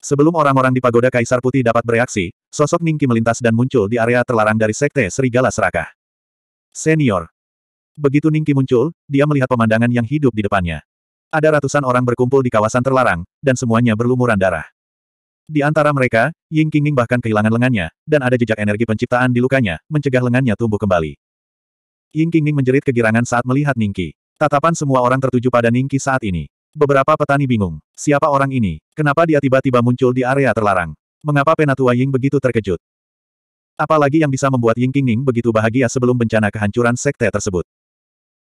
Sebelum orang-orang di pagoda Kaisar Putih dapat bereaksi, sosok Ningki melintas dan muncul di area terlarang dari Sekte Serigala Serakah. Senior. Begitu Ningki muncul, dia melihat pemandangan yang hidup di depannya. Ada ratusan orang berkumpul di kawasan terlarang, dan semuanya berlumuran darah. Di antara mereka, Ying Qingning bahkan kehilangan lengannya, dan ada jejak energi penciptaan di lukanya, mencegah lengannya tumbuh kembali. Ying Qingning menjerit kegirangan saat melihat Ningki. Tatapan semua orang tertuju pada Ningki saat ini. Beberapa petani bingung. Siapa orang ini? Kenapa dia tiba-tiba muncul di area terlarang? Mengapa penatua Ying begitu terkejut? Apalagi yang bisa membuat Ying Qingning begitu bahagia sebelum bencana kehancuran sekte tersebut.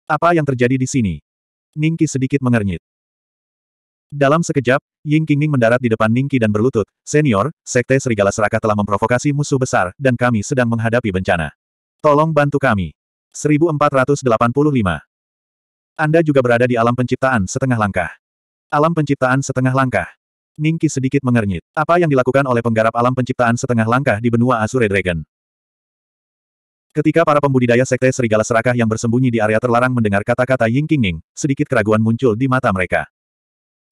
Apa yang terjadi di sini? Ningki sedikit mengernyit. Dalam sekejap, Ying Qingning mendarat di depan Ningki dan berlutut, Senior, Sekte Serigala Seraka telah memprovokasi musuh besar, dan kami sedang menghadapi bencana. Tolong bantu kami. 1485. Anda juga berada di alam penciptaan setengah langkah. Alam penciptaan setengah langkah. Ningki sedikit mengernyit. Apa yang dilakukan oleh penggarap alam penciptaan setengah langkah di benua Azure Dragon? Ketika para pembudidaya sekte serigala serakah yang bersembunyi di area terlarang mendengar kata-kata Ying Ning, sedikit keraguan muncul di mata mereka.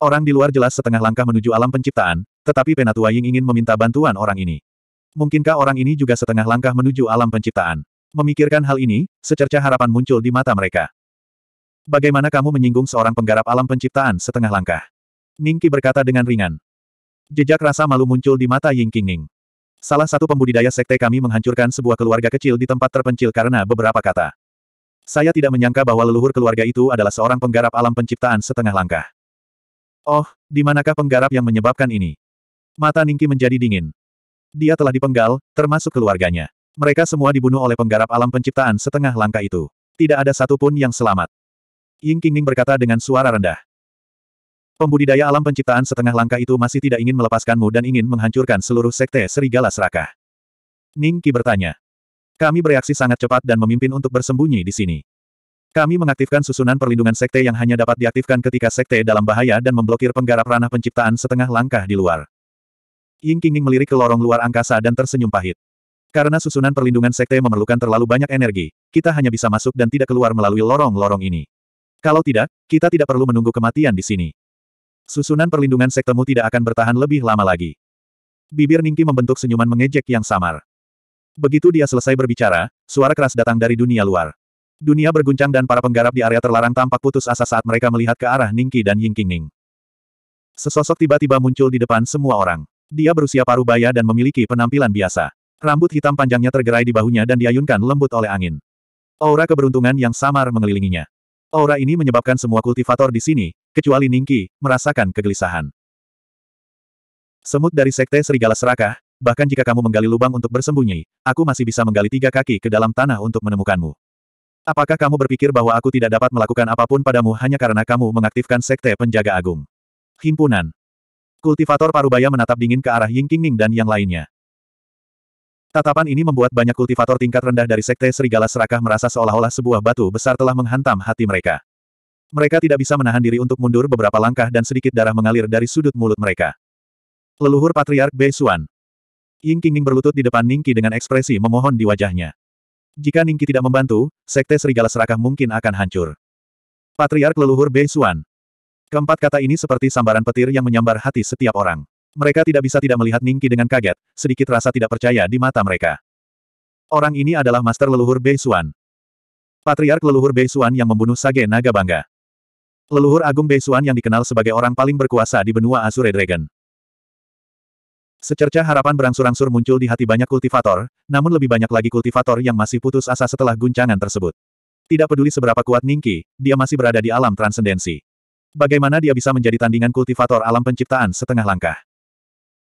Orang di luar jelas setengah langkah menuju alam penciptaan, tetapi Penatua Ying ingin meminta bantuan orang ini. Mungkinkah orang ini juga setengah langkah menuju alam penciptaan? Memikirkan hal ini, secerca harapan muncul di mata mereka. Bagaimana kamu menyinggung seorang penggarap alam penciptaan setengah langkah? Ningki berkata dengan ringan. Jejak rasa malu muncul di mata Ying Ning. Salah satu pembudidaya sekte kami menghancurkan sebuah keluarga kecil di tempat terpencil karena beberapa kata. Saya tidak menyangka bahwa leluhur keluarga itu adalah seorang penggarap alam penciptaan setengah langkah. Oh, di manakah penggarap yang menyebabkan ini? Mata Ningki menjadi dingin. Dia telah dipenggal, termasuk keluarganya. Mereka semua dibunuh oleh penggarap alam penciptaan setengah langkah itu. Tidak ada satupun yang selamat. Ying Qingning berkata dengan suara rendah. Pembudidaya alam penciptaan setengah langkah itu masih tidak ingin melepaskanmu dan ingin menghancurkan seluruh sekte serigala serakah. Ning Qi bertanya. Kami bereaksi sangat cepat dan memimpin untuk bersembunyi di sini. Kami mengaktifkan susunan perlindungan sekte yang hanya dapat diaktifkan ketika sekte dalam bahaya dan memblokir penggarap ranah penciptaan setengah langkah di luar. Ying Qingning melirik ke lorong luar angkasa dan tersenyum pahit. Karena susunan perlindungan sekte memerlukan terlalu banyak energi, kita hanya bisa masuk dan tidak keluar melalui lorong-lorong ini. Kalau tidak, kita tidak perlu menunggu kematian di sini. Susunan perlindungan sektemu tidak akan bertahan lebih lama lagi. Bibir Ningki membentuk senyuman mengejek yang samar. Begitu dia selesai berbicara, suara keras datang dari dunia luar. Dunia berguncang dan para penggarap di area terlarang tampak putus asa saat mereka melihat ke arah Ningki dan Ying Qingning. Sesosok tiba-tiba muncul di depan semua orang. Dia berusia paruh baya dan memiliki penampilan biasa. Rambut hitam panjangnya tergerai di bahunya dan diayunkan lembut oleh angin. Aura keberuntungan yang samar mengelilinginya. Aura ini menyebabkan semua kultivator di sini, kecuali Ningki, merasakan kegelisahan. Semut dari Sekte Serigala Serakah, bahkan jika kamu menggali lubang untuk bersembunyi, aku masih bisa menggali tiga kaki ke dalam tanah untuk menemukanmu. Apakah kamu berpikir bahwa aku tidak dapat melakukan apapun padamu hanya karena kamu mengaktifkan Sekte Penjaga Agung? Himpunan. Kultivator Parubaya menatap dingin ke arah Ying Qingning dan yang lainnya. Tatapan ini membuat banyak kultivator tingkat rendah dari Sekte Serigala Serakah merasa seolah-olah sebuah batu besar telah menghantam hati mereka. Mereka tidak bisa menahan diri untuk mundur beberapa langkah dan sedikit darah mengalir dari sudut mulut mereka. Leluhur Patriark Bei Xuan. Ying Qingning berlutut di depan Ningki dengan ekspresi memohon di wajahnya. Jika Ningki tidak membantu, Sekte Serigala Serakah mungkin akan hancur. Patriark Leluhur Bei Xuan. Keempat kata ini seperti sambaran petir yang menyambar hati setiap orang. Mereka tidak bisa tidak melihat Ningki dengan kaget, sedikit rasa tidak percaya di mata mereka. Orang ini adalah master leluhur Bei Suan. Patriark leluhur Bei Suan yang membunuh Sage Naga Bangga. Leluhur agung Bei Suan yang dikenal sebagai orang paling berkuasa di benua Azure Dragon. Secerca harapan berangsur-angsur muncul di hati banyak kultivator, namun lebih banyak lagi kultivator yang masih putus asa setelah guncangan tersebut. Tidak peduli seberapa kuat Ningki, dia masih berada di alam transendensi. Bagaimana dia bisa menjadi tandingan kultivator alam penciptaan setengah langkah?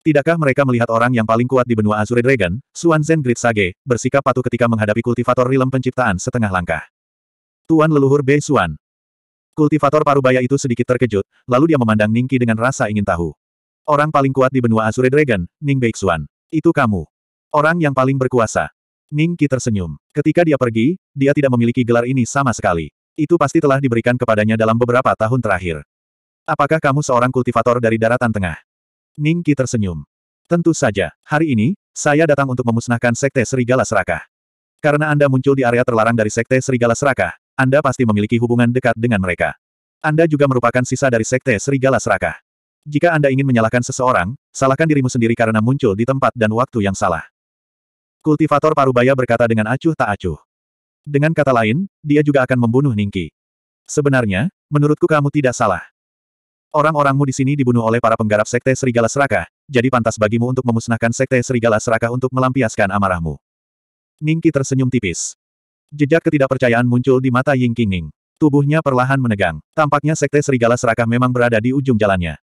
Tidakkah mereka melihat orang yang paling kuat di benua Azure Dragon, Suan Zen Great Sage, bersikap patuh ketika menghadapi kultivator rilem penciptaan setengah langkah? Tuan leluhur Bei Suan. Kultivator parubaya itu sedikit terkejut, lalu dia memandang Ningki dengan rasa ingin tahu. Orang paling kuat di benua Azure Dragon, Ning Bei Suan. Itu kamu. Orang yang paling berkuasa. Ningki tersenyum. Ketika dia pergi, dia tidak memiliki gelar ini sama sekali. Itu pasti telah diberikan kepadanya dalam beberapa tahun terakhir. Apakah kamu seorang kultivator dari daratan tengah? Ning Qi tersenyum. Tentu saja, hari ini, saya datang untuk memusnahkan Sekte Serigala Serakah. Karena Anda muncul di area terlarang dari Sekte Serigala Serakah, Anda pasti memiliki hubungan dekat dengan mereka. Anda juga merupakan sisa dari Sekte Serigala Serakah. Jika Anda ingin menyalahkan seseorang, salahkan dirimu sendiri karena muncul di tempat dan waktu yang salah. Kultivator Parubaya berkata dengan acuh tak acuh. Dengan kata lain, dia juga akan membunuh Ningki. Sebenarnya, menurutku kamu tidak salah. Orang-orangmu di sini dibunuh oleh para penggarap Sekte Serigala serakah. jadi pantas bagimu untuk memusnahkan Sekte Serigala serakah untuk melampiaskan amarahmu. Ningki tersenyum tipis. Jejak ketidakpercayaan muncul di mata Ying Qingning. Tubuhnya perlahan menegang. Tampaknya Sekte Serigala Serakah memang berada di ujung jalannya.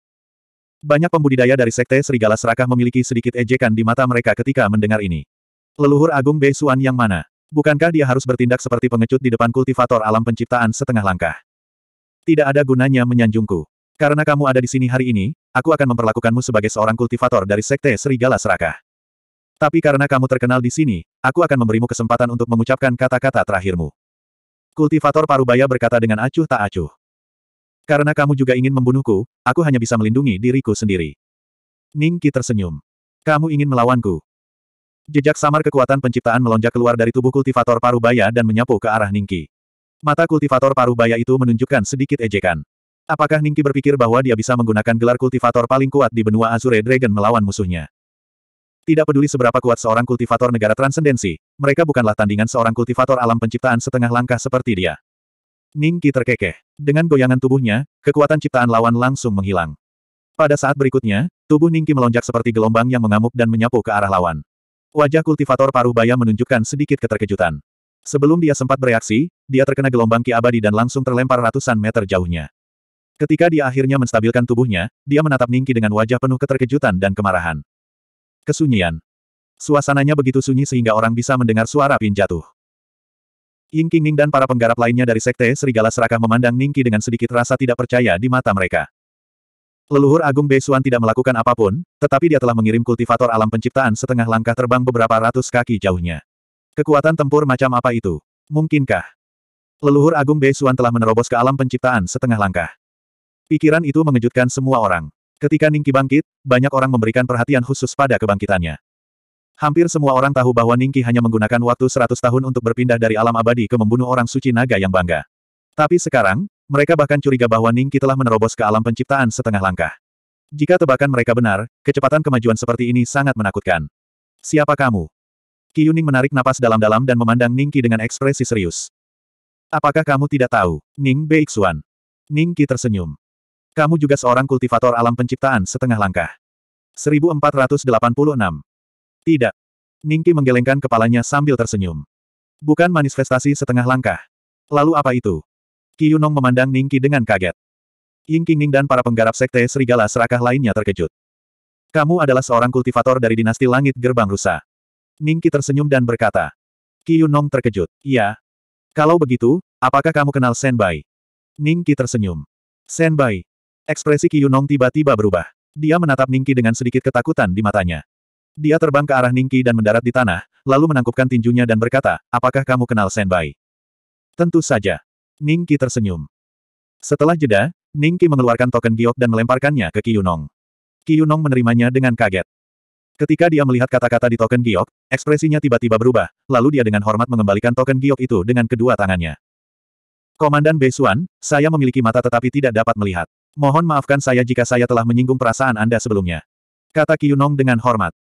Banyak pembudidaya dari Sekte Serigala Serakah memiliki sedikit ejekan di mata mereka ketika mendengar ini. Leluhur Agung Bei Suan yang mana? Bukankah dia harus bertindak seperti pengecut di depan kultivator alam penciptaan setengah langkah? Tidak ada gunanya menyanjungku. Karena kamu ada di sini hari ini, aku akan memperlakukanmu sebagai seorang kultivator dari Sekte Serigala Serakah. Tapi karena kamu terkenal di sini, aku akan memberimu kesempatan untuk mengucapkan kata-kata terakhirmu. Kultivator Parubaya berkata dengan acuh tak acuh. Karena kamu juga ingin membunuhku, aku hanya bisa melindungi diriku sendiri. Ningki tersenyum. Kamu ingin melawanku. Jejak samar kekuatan penciptaan melonjak keluar dari tubuh kultivator parubaya dan menyapu ke arah Ningki. Mata kultivator parubaya itu menunjukkan sedikit ejekan. Apakah Ningki berpikir bahwa dia bisa menggunakan gelar kultivator paling kuat di benua Azure Dragon melawan musuhnya? Tidak peduli seberapa kuat seorang kultivator negara transendensi, mereka bukanlah tandingan seorang kultivator alam penciptaan setengah langkah seperti dia. Ningki terkekeh. Dengan goyangan tubuhnya, kekuatan ciptaan lawan langsung menghilang. Pada saat berikutnya, tubuh Ningki melonjak seperti gelombang yang mengamuk dan menyapu ke arah lawan. Wajah kultivator paruh baya menunjukkan sedikit keterkejutan. Sebelum dia sempat bereaksi, dia terkena gelombang ki abadi dan langsung terlempar ratusan meter jauhnya. Ketika dia akhirnya menstabilkan tubuhnya, dia menatap Ningki dengan wajah penuh keterkejutan dan kemarahan. Kesunyian. Suasananya begitu sunyi sehingga orang bisa mendengar suara pin jatuh. Ying Qingning dan para penggarap lainnya dari Sekte Serigala Serakah memandang Ningki dengan sedikit rasa tidak percaya di mata mereka. Leluhur Agung Beisuan tidak melakukan apapun, tetapi dia telah mengirim kultivator alam penciptaan setengah langkah terbang beberapa ratus kaki jauhnya. Kekuatan tempur macam apa itu? Mungkinkah? Leluhur Agung Beisuan telah menerobos ke alam penciptaan setengah langkah. Pikiran itu mengejutkan semua orang. Ketika Ningki bangkit, banyak orang memberikan perhatian khusus pada kebangkitannya. Hampir semua orang tahu bahwa Ningki hanya menggunakan waktu 100 tahun untuk berpindah dari alam abadi ke membunuh orang suci naga yang bangga. Tapi sekarang, mereka bahkan curiga bahwa Ningki telah menerobos ke alam penciptaan setengah langkah. Jika tebakan mereka benar, kecepatan kemajuan seperti ini sangat menakutkan. Siapa kamu? Kiyuning menarik napas dalam-dalam dan memandang Ningki dengan ekspresi serius. Apakah kamu tidak tahu, Ning Beixuan? Ningki tersenyum. Kamu juga seorang kultivator alam penciptaan setengah langkah. 1486. Tidak. Ningki menggelengkan kepalanya sambil tersenyum. Bukan manifestasi setengah langkah. Lalu apa itu? Kiyunong memandang Ningki dengan kaget. Ying Qingning dan para penggarap sekte serigala serakah lainnya terkejut. Kamu adalah seorang kultivator dari dinasti langit gerbang rusa. Ningki tersenyum dan berkata. Kiyunong terkejut. Iya. Kalau begitu, apakah kamu kenal Senbai? Ningki tersenyum. Senbai, Ekspresi Yunong tiba-tiba berubah. Dia menatap Ningki dengan sedikit ketakutan di matanya. Dia terbang ke arah Ningki dan mendarat di tanah, lalu menangkupkan tinjunya dan berkata, apakah kamu kenal Senbai? Tentu saja. Ningki tersenyum. Setelah jeda, Ningki mengeluarkan token giok dan melemparkannya ke Ki Yunong menerimanya dengan kaget. Ketika dia melihat kata-kata di token giok, ekspresinya tiba-tiba berubah, lalu dia dengan hormat mengembalikan token giok itu dengan kedua tangannya. Komandan Beisuan, saya memiliki mata tetapi tidak dapat melihat. Mohon maafkan saya jika saya telah menyinggung perasaan Anda sebelumnya. Kata Kyunong dengan hormat.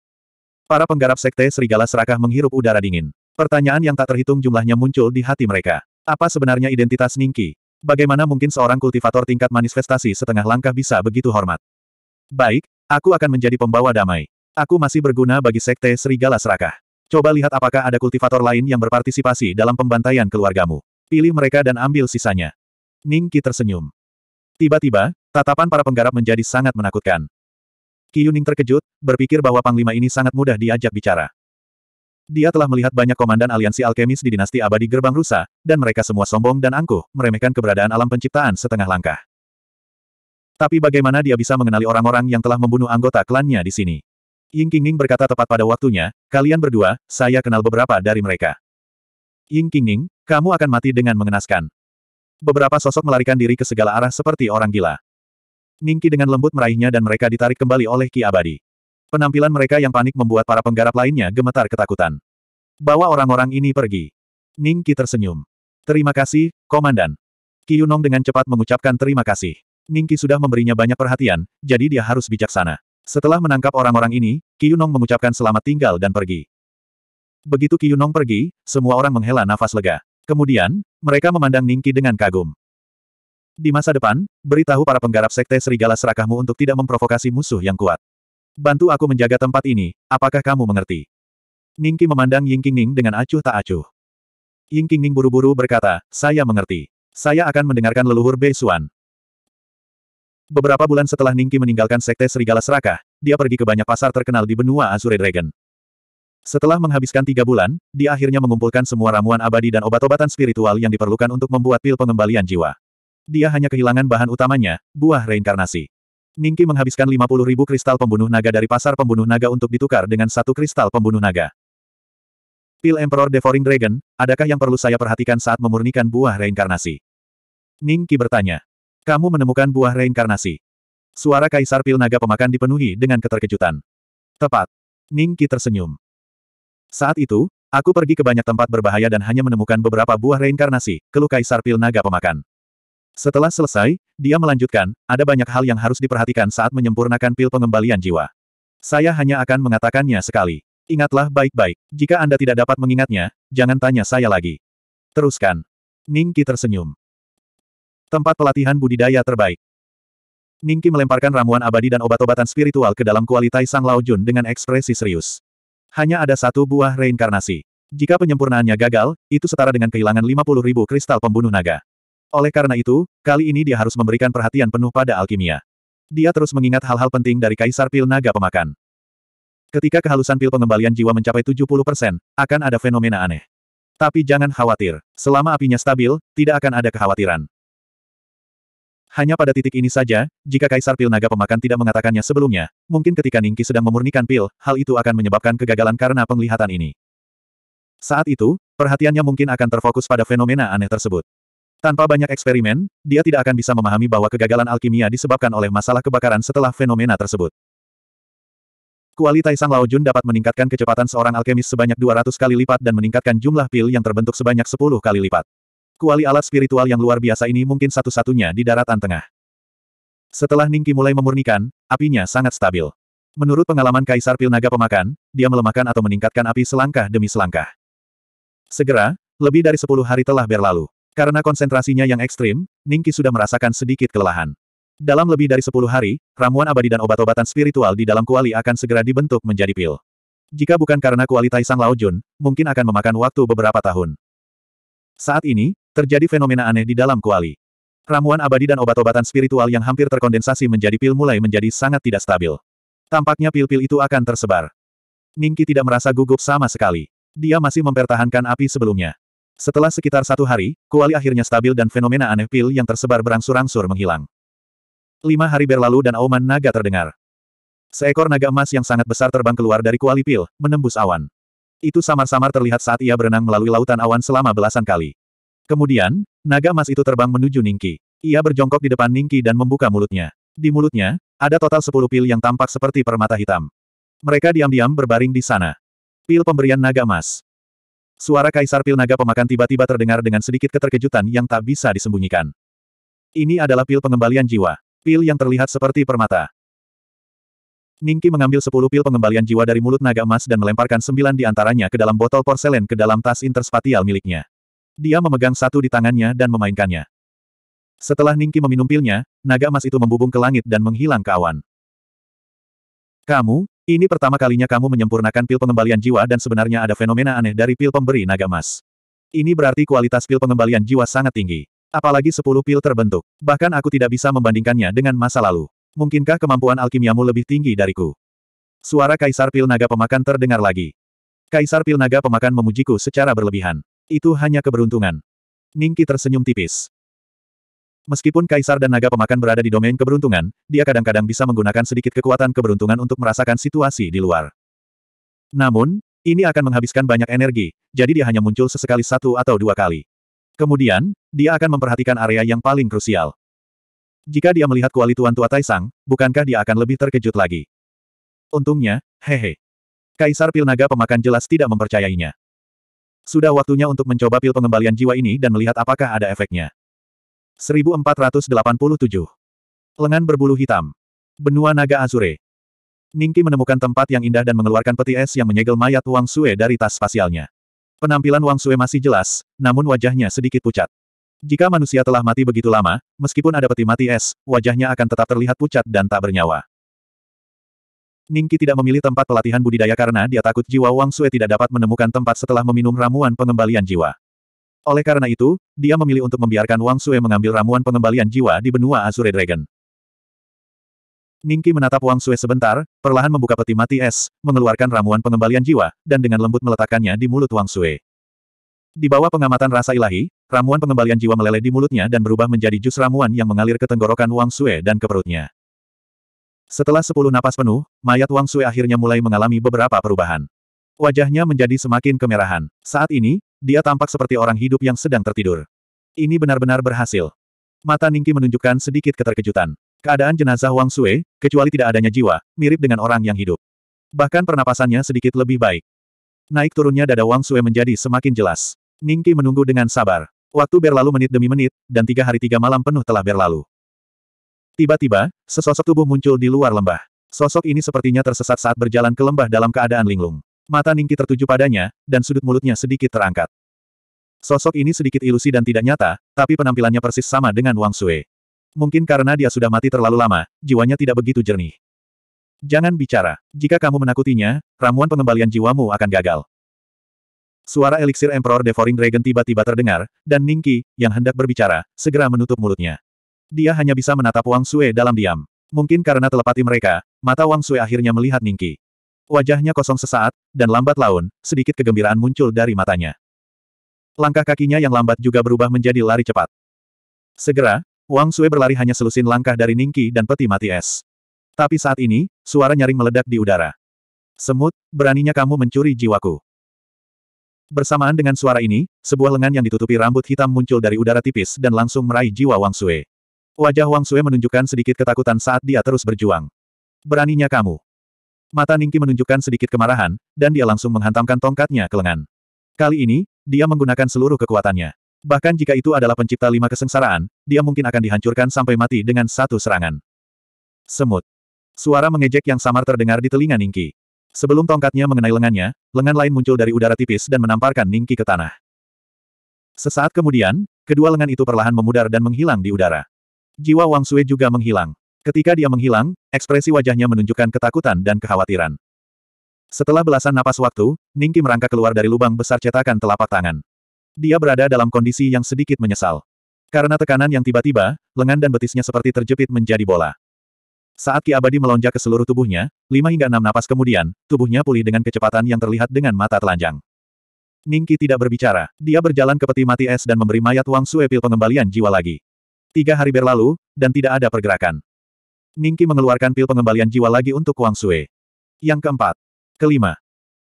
Para penggarap sekte serigala serakah menghirup udara dingin. Pertanyaan yang tak terhitung jumlahnya muncul di hati mereka. Apa sebenarnya identitas Ningki? Bagaimana mungkin seorang kultivator tingkat manifestasi setengah langkah bisa begitu hormat? Baik, aku akan menjadi pembawa damai. Aku masih berguna bagi sekte serigala serakah. Coba lihat apakah ada kultivator lain yang berpartisipasi dalam pembantaian keluargamu. Pilih mereka dan ambil sisanya. Ningki tersenyum. Tiba-tiba, Tatapan para penggarap menjadi sangat menakutkan. Yuning terkejut, berpikir bahwa Panglima ini sangat mudah diajak bicara. Dia telah melihat banyak komandan aliansi alkemis di dinasti abadi gerbang rusa, dan mereka semua sombong dan angkuh, meremehkan keberadaan alam penciptaan setengah langkah. Tapi bagaimana dia bisa mengenali orang-orang yang telah membunuh anggota klannya di sini? Ying Qingning berkata tepat pada waktunya, kalian berdua, saya kenal beberapa dari mereka. Ying Qingning, kamu akan mati dengan mengenaskan. Beberapa sosok melarikan diri ke segala arah seperti orang gila. Ningki dengan lembut meraihnya dan mereka ditarik kembali oleh Ki Abadi. Penampilan mereka yang panik membuat para penggarap lainnya gemetar ketakutan. Bawa orang-orang ini pergi. Ningki tersenyum. Terima kasih, Komandan. Ki Yunong dengan cepat mengucapkan terima kasih. Ningki sudah memberinya banyak perhatian, jadi dia harus bijaksana. Setelah menangkap orang-orang ini, Ki Yunong mengucapkan selamat tinggal dan pergi. Begitu Ki Yunong pergi, semua orang menghela nafas lega. Kemudian, mereka memandang Ningki dengan kagum. Di masa depan, beritahu para penggarap sekte serigala serakahmu untuk tidak memprovokasi musuh yang kuat. Bantu aku menjaga tempat ini, apakah kamu mengerti? Ningki memandang Ying Ning dengan acuh tak acuh. Ying Ning buru-buru berkata, saya mengerti. Saya akan mendengarkan leluhur Bei Xuan. Beberapa bulan setelah Ningki meninggalkan sekte serigala serakah, dia pergi ke banyak pasar terkenal di benua Azure Dragon. Setelah menghabiskan tiga bulan, dia akhirnya mengumpulkan semua ramuan abadi dan obat-obatan spiritual yang diperlukan untuk membuat pil pengembalian jiwa. Dia hanya kehilangan bahan utamanya, buah reinkarnasi. Ningki menghabiskan 50 ribu kristal pembunuh naga dari pasar pembunuh naga untuk ditukar dengan satu kristal pembunuh naga. Pil Emperor Devouring Dragon, adakah yang perlu saya perhatikan saat memurnikan buah reinkarnasi? Ningki bertanya. Kamu menemukan buah reinkarnasi. Suara Kaisar Pil Naga Pemakan dipenuhi dengan keterkejutan. Tepat. Ningki tersenyum. Saat itu, aku pergi ke banyak tempat berbahaya dan hanya menemukan beberapa buah reinkarnasi, keluh Kaisar Pil Naga Pemakan. Setelah selesai, dia melanjutkan, ada banyak hal yang harus diperhatikan saat menyempurnakan pil pengembalian jiwa. Saya hanya akan mengatakannya sekali. Ingatlah baik-baik. Jika Anda tidak dapat mengingatnya, jangan tanya saya lagi. Teruskan. Ningki tersenyum. Tempat pelatihan budidaya terbaik. Ningki melemparkan ramuan abadi dan obat-obatan spiritual ke dalam kualitas Sang Lao Jun dengan ekspresi serius. Hanya ada satu buah reinkarnasi. Jika penyempurnaannya gagal, itu setara dengan kehilangan 50.000 ribu kristal pembunuh naga. Oleh karena itu, kali ini dia harus memberikan perhatian penuh pada alkimia. Dia terus mengingat hal-hal penting dari Kaisar Pil Naga Pemakan. Ketika kehalusan pil pengembalian jiwa mencapai 70%, akan ada fenomena aneh. Tapi jangan khawatir, selama apinya stabil, tidak akan ada kekhawatiran. Hanya pada titik ini saja, jika Kaisar Pil Naga Pemakan tidak mengatakannya sebelumnya, mungkin ketika Ningki sedang memurnikan pil, hal itu akan menyebabkan kegagalan karena penglihatan ini. Saat itu, perhatiannya mungkin akan terfokus pada fenomena aneh tersebut. Tanpa banyak eksperimen, dia tidak akan bisa memahami bahwa kegagalan alkimia disebabkan oleh masalah kebakaran setelah fenomena tersebut. Kuali Taisang Lao Jun dapat meningkatkan kecepatan seorang alkemis sebanyak 200 kali lipat dan meningkatkan jumlah pil yang terbentuk sebanyak 10 kali lipat. Kuali alat spiritual yang luar biasa ini mungkin satu-satunya di daratan tengah. Setelah Ningki mulai memurnikan, apinya sangat stabil. Menurut pengalaman Kaisar Pil Naga Pemakan, dia melemahkan atau meningkatkan api selangkah demi selangkah. Segera, lebih dari sepuluh hari telah berlalu. Karena konsentrasinya yang ekstrim, Ningki sudah merasakan sedikit kelelahan. Dalam lebih dari sepuluh hari, ramuan abadi dan obat-obatan spiritual di dalam kuali akan segera dibentuk menjadi pil. Jika bukan karena kuali Taisang Lao Jun, mungkin akan memakan waktu beberapa tahun. Saat ini, terjadi fenomena aneh di dalam kuali. Ramuan abadi dan obat-obatan spiritual yang hampir terkondensasi menjadi pil mulai menjadi sangat tidak stabil. Tampaknya pil-pil itu akan tersebar. Ningki tidak merasa gugup sama sekali. Dia masih mempertahankan api sebelumnya. Setelah sekitar satu hari, kuali akhirnya stabil dan fenomena aneh pil yang tersebar berangsur-angsur menghilang. Lima hari berlalu dan auman naga terdengar. Seekor naga emas yang sangat besar terbang keluar dari kuali pil, menembus awan. Itu samar-samar terlihat saat ia berenang melalui lautan awan selama belasan kali. Kemudian, naga emas itu terbang menuju Ningki. Ia berjongkok di depan Ningki dan membuka mulutnya. Di mulutnya, ada total sepuluh pil yang tampak seperti permata hitam. Mereka diam-diam berbaring di sana. Pil pemberian naga emas. Suara Kaisar Pil Naga Pemakan tiba-tiba terdengar dengan sedikit keterkejutan yang tak bisa disembunyikan. Ini adalah pil pengembalian jiwa. Pil yang terlihat seperti permata. Ningki mengambil sepuluh pil pengembalian jiwa dari mulut naga emas dan melemparkan sembilan di antaranya ke dalam botol porselen ke dalam tas interspatial miliknya. Dia memegang satu di tangannya dan memainkannya. Setelah Ningki meminum pilnya, naga emas itu membubung ke langit dan menghilang ke awan. Kamu, ini pertama kalinya kamu menyempurnakan pil pengembalian jiwa dan sebenarnya ada fenomena aneh dari pil pemberi naga emas. Ini berarti kualitas pil pengembalian jiwa sangat tinggi. Apalagi 10 pil terbentuk. Bahkan aku tidak bisa membandingkannya dengan masa lalu. Mungkinkah kemampuan alkimiamu lebih tinggi dariku? Suara Kaisar Pil Naga Pemakan terdengar lagi. Kaisar Pil Naga Pemakan memujiku secara berlebihan. Itu hanya keberuntungan. Ningki tersenyum tipis. Meskipun Kaisar dan Naga Pemakan berada di domain keberuntungan, dia kadang-kadang bisa menggunakan sedikit kekuatan keberuntungan untuk merasakan situasi di luar. Namun, ini akan menghabiskan banyak energi, jadi dia hanya muncul sesekali satu atau dua kali. Kemudian, dia akan memperhatikan area yang paling krusial. Jika dia melihat kuali Tuan Tua Taisang, bukankah dia akan lebih terkejut lagi? Untungnya, hehe. Kaisar Pil Naga Pemakan jelas tidak mempercayainya. Sudah waktunya untuk mencoba pil pengembalian jiwa ini dan melihat apakah ada efeknya. 1487. Lengan berbulu hitam. Benua Naga Azure. Ningki menemukan tempat yang indah dan mengeluarkan peti es yang menyegel mayat Wang Sue dari tas spasialnya. Penampilan Wang Sue masih jelas, namun wajahnya sedikit pucat. Jika manusia telah mati begitu lama, meskipun ada peti mati es, wajahnya akan tetap terlihat pucat dan tak bernyawa. Ningki tidak memilih tempat pelatihan budidaya karena dia takut jiwa Wang Sue tidak dapat menemukan tempat setelah meminum ramuan pengembalian jiwa. Oleh karena itu, dia memilih untuk membiarkan Wang Sue mengambil ramuan pengembalian jiwa di benua Azure Dragon. Ningki menatap Wang Sue sebentar, perlahan membuka peti mati es, mengeluarkan ramuan pengembalian jiwa, dan dengan lembut meletakkannya di mulut Wang Sue. Di bawah pengamatan rasa ilahi, ramuan pengembalian jiwa meleleh di mulutnya dan berubah menjadi jus ramuan yang mengalir ke tenggorokan Wang Sue dan ke perutnya. Setelah sepuluh napas penuh, mayat Wang Sue akhirnya mulai mengalami beberapa perubahan. Wajahnya menjadi semakin kemerahan. Saat ini, dia tampak seperti orang hidup yang sedang tertidur. Ini benar-benar berhasil. Mata Ningki menunjukkan sedikit keterkejutan. Keadaan jenazah Wang Sue, kecuali tidak adanya jiwa, mirip dengan orang yang hidup. Bahkan pernapasannya sedikit lebih baik. Naik turunnya dada Wang Sue menjadi semakin jelas. Ningki menunggu dengan sabar. Waktu berlalu menit demi menit, dan tiga hari tiga malam penuh telah berlalu. Tiba-tiba, sesosok tubuh muncul di luar lembah. Sosok ini sepertinya tersesat saat berjalan ke lembah dalam keadaan linglung. Mata Ningki tertuju padanya, dan sudut mulutnya sedikit terangkat. Sosok ini sedikit ilusi dan tidak nyata, tapi penampilannya persis sama dengan Wang Sui. Mungkin karena dia sudah mati terlalu lama, jiwanya tidak begitu jernih. Jangan bicara. Jika kamu menakutinya, ramuan pengembalian jiwamu akan gagal. Suara eliksir Emperor Devoring Dragon tiba-tiba terdengar, dan Ningki, yang hendak berbicara, segera menutup mulutnya. Dia hanya bisa menatap Wang Sui dalam diam. Mungkin karena telepati mereka, mata Wang Sui akhirnya melihat Ningki. Wajahnya kosong sesaat, dan lambat laun, sedikit kegembiraan muncul dari matanya. Langkah kakinya yang lambat juga berubah menjadi lari cepat. Segera, Wang Sui berlari hanya selusin langkah dari Ningki dan peti mati es. Tapi saat ini, suara nyaring meledak di udara. Semut, beraninya kamu mencuri jiwaku. Bersamaan dengan suara ini, sebuah lengan yang ditutupi rambut hitam muncul dari udara tipis dan langsung meraih jiwa Wang Sui. Wajah Wang Sui menunjukkan sedikit ketakutan saat dia terus berjuang. Beraninya kamu. Mata Ningki menunjukkan sedikit kemarahan, dan dia langsung menghantamkan tongkatnya ke lengan. Kali ini, dia menggunakan seluruh kekuatannya. Bahkan jika itu adalah pencipta lima kesengsaraan, dia mungkin akan dihancurkan sampai mati dengan satu serangan. Semut. Suara mengejek yang samar terdengar di telinga Ningki. Sebelum tongkatnya mengenai lengannya, lengan lain muncul dari udara tipis dan menamparkan Ningki ke tanah. Sesaat kemudian, kedua lengan itu perlahan memudar dan menghilang di udara. Jiwa Wang Sui juga menghilang. Ketika dia menghilang, ekspresi wajahnya menunjukkan ketakutan dan kekhawatiran. Setelah belasan napas waktu, Ningki merangkak keluar dari lubang besar cetakan telapak tangan. Dia berada dalam kondisi yang sedikit menyesal. Karena tekanan yang tiba-tiba, lengan dan betisnya seperti terjepit menjadi bola. Saat Ki Abadi melonjak ke seluruh tubuhnya, lima hingga enam napas kemudian, tubuhnya pulih dengan kecepatan yang terlihat dengan mata telanjang. Ningki tidak berbicara. Dia berjalan ke peti mati es dan memberi mayat Wang Sue pil pengembalian jiwa lagi. Tiga hari berlalu, dan tidak ada pergerakan. Ningki mengeluarkan pil pengembalian jiwa lagi untuk Wang Sue. Yang keempat. Kelima.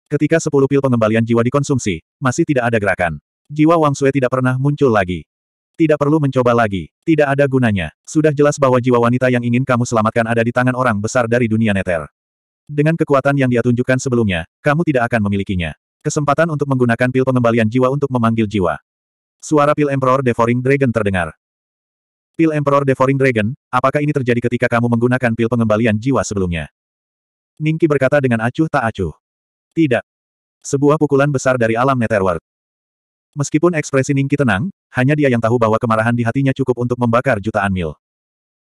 Ketika sepuluh pil pengembalian jiwa dikonsumsi, masih tidak ada gerakan. Jiwa Wang Sue tidak pernah muncul lagi. Tidak perlu mencoba lagi. Tidak ada gunanya. Sudah jelas bahwa jiwa wanita yang ingin kamu selamatkan ada di tangan orang besar dari dunia neter. Dengan kekuatan yang dia tunjukkan sebelumnya, kamu tidak akan memilikinya. Kesempatan untuk menggunakan pil pengembalian jiwa untuk memanggil jiwa. Suara pil Emperor Devouring Dragon terdengar. Pil Emperor Devouring Dragon, apakah ini terjadi ketika kamu menggunakan pil pengembalian jiwa sebelumnya? Ningki berkata dengan acuh tak acuh. Tidak. Sebuah pukulan besar dari alam Netherworld. Meskipun ekspresi Ningki tenang, hanya dia yang tahu bahwa kemarahan di hatinya cukup untuk membakar jutaan mil.